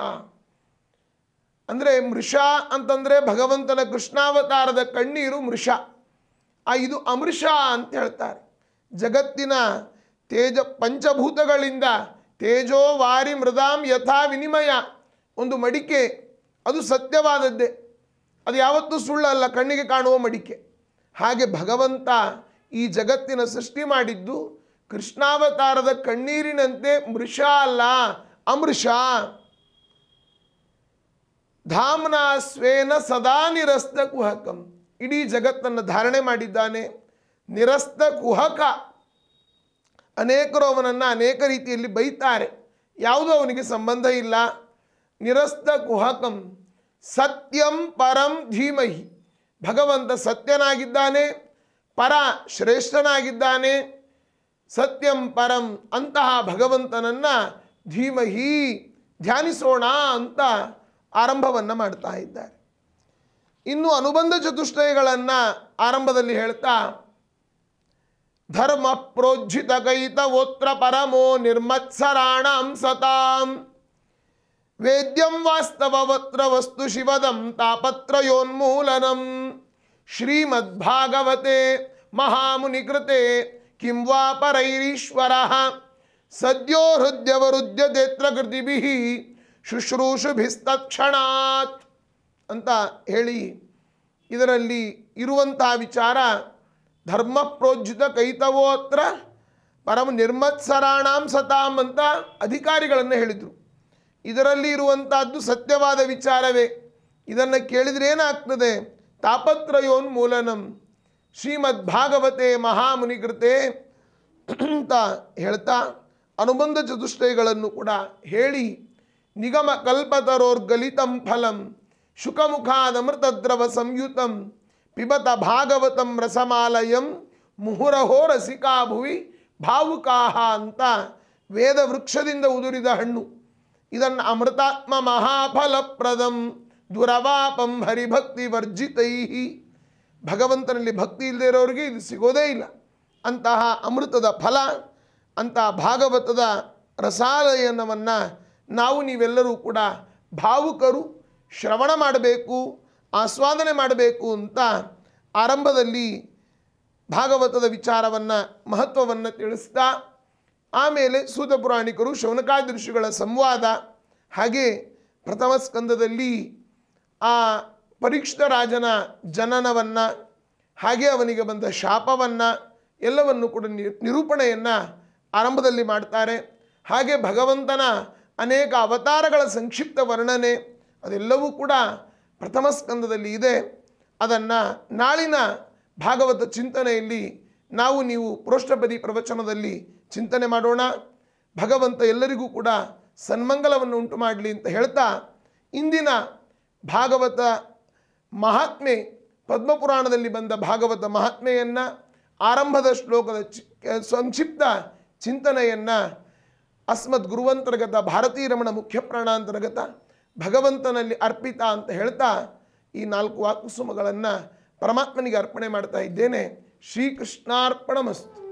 ಅಂದರೆ ಮೃಷ ಅಂತಂದರೆ ಭಗವಂತನ ಕೃಷ್ಣಾವತಾರದ ಕಣ್ಣೀರು ಮೃಷ ಆ ಇದು ಅಮೃಷ ಅಂತ ಹೇಳ್ತಾರೆ ಜಗತ್ತಿನ ತೇಜ ಪಂಚಭೂತಗಳಿಂದ ತೇಜೋ ವಾರಿ ಮೃದಾಂ ಯಥಾ ವಿನಿಮಯ ಒಂದು ಮಡಿಕೆ ಅದು ಸತ್ಯವಾದದ್ದೇ ಅದು ಯಾವತ್ತೂ ಸುಳ್ಳಲ್ಲ ಕಣ್ಣಿಗೆ ಕಾಣುವ ಮಡಿಕೆ ಹಾಗೆ ಭಗವಂತ ಈ ಜಗತ್ತಿನ ಸೃಷ್ಟಿ ಮಾಡಿದ್ದು ಕೃಷ್ಣಾವತಾರದ ಕಣ್ಣೀರಿನಂತೆ ಮೃಷ ಅಲ್ಲ ಅಮೃಷ ಧಾಮ್ನ ಸ್ವೇನ ಸದಾ ನಿರಸ್ತ ಕುಹಕಂ ಇಡೀ ಜಗತ್ತನ್ನು ಧಾರಣೆ ಮಾಡಿದ್ದಾನೆ ನಿರಸ್ತ ಕುಹಕ ಅನೇಕರು ಅವನನ್ನು ಅನೇಕ ರೀತಿಯಲ್ಲಿ ಬೈತಾರೆ ಯಾವುದೂ ಅವನಿಗೆ ಸಂಬಂಧ ಇಲ್ಲ ನಿರಸ್ತ ಕುಹಕಂ ಸತ್ಯಂ ಪರಂ ಧೀಮಹಿ ಭಗವಂತ ಸತ್ಯನಾಗಿದ್ದಾನೆ ಪರ ಶ್ರೇಷ್ಠನಾಗಿದ್ದಾನೆ ಸತ್ಯಂ ಪರಂ ಅಂತಹ ಭಗವಂತನನ್ನು ಧೀಮಹಿ ಧ್ಯಾನಿಸೋಣ ಅಂತ ಆರಂಭವನ್ನು ಮಾಡ್ತಾ ಇದ್ದಾರೆ ಇನ್ನು ಅನುಬಂಧ ಚತುಷ್ಟಯಗಳನ್ನು ಆರಂಭದಲ್ಲಿ ಹೇಳ್ತಾ ಧರ್ಮ ಪ್ರೋಜ್ಜಿತ ಓತ್ರ ಪರಮೋ ನಿರ್ಮತ್ಸರಾಣ ಸತಾಂ ವೇದ್ಯಂ ವಾಸ್ತವವತ್ರ ವಸ್ತು ಶಿವದಂ ತಾಪತ್ರಯೋನ್ಮೂಲನಂ ಶ್ರೀಮದ್ಭಾಗವತೆ ಮಹಾಮುನಿ ಕೃತೆ ಕಿಂವಾ ಸದ್ಯೋ ಹೃದಯವರುದ್ಯ ದೇತ್ರ ಶುಶ್ರೂಷು ಭಿಸ್ತಕ್ಷಣಾತ್ ಅಂತ ಹೇಳಿ ಇದರಲ್ಲಿ ಇರುವಂತಹ ವಿಚಾರ ಧರ್ಮ ಪ್ರೋಜ್ಜಿತ ಕೈತವೋತ್ರ ಪರಮ ನಿರ್ಮತ್ಸರಾಣಾಂ ಸತಾಂ ಅಂತ ಅಧಿಕಾರಿಗಳನ್ನು ಹೇಳಿದರು ಇದರಲ್ಲಿ ಇರುವಂಥದ್ದು ಸತ್ಯವಾದ ವಿಚಾರವೇ ಇದನ್ನು ಕೇಳಿದರೆ ಏನಾಗ್ತದೆ ತಾಪತ್ರಯೋನ್ಮೂಲನಂ ಶ್ರೀಮದ್ಭಾಗವತೆ ಮಹಾಮುನಿಕೃತೆ ಅಂತ ಹೇಳ್ತಾ ಅನುಬಂಧ ಚತುಷ್ಟಯಗಳನ್ನು ಕೂಡ ಹೇಳಿ ನಿಗಮ ಕಲ್ಪತರೋರ್ಗಲಿತಂ ಫಲಂ ಮೃತದ್ರವ ಸಂಯುತಂ ಪಿಬತ ಭಾಗವತಂ ರಸಮಾಲಯಂ ಮುಹುರಹೋ ರಸಿಕಾ ಭುವಿ ಭಾವುಕಾಹ ಅಂತ ವೇದ ವೃಕ್ಷದಿಂದ ಉದುರಿದ ಹಣ್ಣು ಇದನ್ನು ಅಮೃತಾತ್ಮ ಮಹಾಫಲಪ್ರದಂ ದುರವಾಪಂ ಹರಿಭಕ್ತಿ ವರ್ಜಿತೈ ಭಗವಂತನಲ್ಲಿ ಭಕ್ತಿ ಇಲ್ಲದೇ ಇರೋರಿಗೆ ಇದು ಸಿಗೋದೇ ಇಲ್ಲ ಅಂತಹ ಅಮೃತದ ಫಲ ಅಂತ ಭಾಗವತದ ರಸಾಲಯನವನ್ನು ನಾವು ನೀವೆಲ್ಲರೂ ಕೂಡ ಭಾವುಕರು ಶ್ರವಣ ಮಾಡಬೇಕು ಆಸ್ವಾದನೆ ಮಾಡಬೇಕು ಅಂತ ಆರಂಭದಲ್ಲಿ ಭಾಗವತದ ವಿಚಾರವನ್ನು ಮಹತ್ವವನ್ನು ತಿಳಿಸ್ತಾ ಆಮೇಲೆ ಸೂತ ಪುರಾಣಿಕರು ಶೌನಕಾದೃಶ್ಯಗಳ ಸಂವಾದ ಹಾಗೆ ಪ್ರಥಮ ಸ್ಕಂದದಲ್ಲಿ ಆ ಪರೀಕ್ಷಿತ ರಾಜನ ಜನನವನ್ನು ಹಾಗೆ ಅವನಿಗೆ ಬಂದ ಶಾಪವನ್ನು ಎಲ್ಲವನ್ನು ಕೂಡ ನಿರೂಪಣೆಯನ್ನು ಆರಂಭದಲ್ಲಿ ಮಾಡ್ತಾರೆ ಹಾಗೆ ಭಗವಂತನ ಅನೇಕ ಅವತಾರಗಳ ಸಂಕ್ಷಿಪ್ತ ವರ್ಣನೆ ಅದೆಲ್ಲವೂ ಕೂಡ ಪ್ರಥಮ ಸ್ಕಂದದಲ್ಲಿ ಇದೆ ಅದನ್ನು ನಾಳಿನ ಭಾಗವತ ಚಿಂತನೆಯಲ್ಲಿ ನಾವು ನೀವು ಪುರೋಷ್ಠಪದಿ ಪ್ರವಚನದಲ್ಲಿ ಚಿಂತನೆ ಮಾಡೋಣ ಭಗವಂತ ಎಲ್ಲರಿಗೂ ಕೂಡ ಸನ್ಮಂಗಲವನ್ನು ಉಂಟು ಮಾಡಲಿ ಅಂತ ಹೇಳ್ತಾ ಇಂದಿನ ಭಾಗವತ ಮಹಾತ್ಮೆ ಪದ್ಮಪುರಾಣದಲ್ಲಿ ಬಂದ ಭಾಗವತ ಮಹಾತ್ಮೆಯನ್ನು ಆರಂಭದ ಶ್ಲೋಕದ ಸಂಕ್ಷಿಪ್ತ ಚಿಂತನೆಯನ್ನು ಅಸ್ಮದ್ ಗುರುವಂತರ್ಗತ ಭಾರತೀರಮಣ ಮುಖ್ಯ ಅಂತರ್ಗತ ಭಗವಂತನಲ್ಲಿ ಅರ್ಪಿತ ಅಂತ ಹೇಳ್ತಾ ಈ ನಾಲ್ಕು ವಾಕುಸುಮಗಳನ್ನು ಪರಮಾತ್ಮನಿಗೆ ಅರ್ಪಣೆ ಮಾಡ್ತಾ ಇದ್ದೇನೆ ಶ್ರೀಕೃಷ್ಣಾರ್ಪಣ ಮಸ್ತು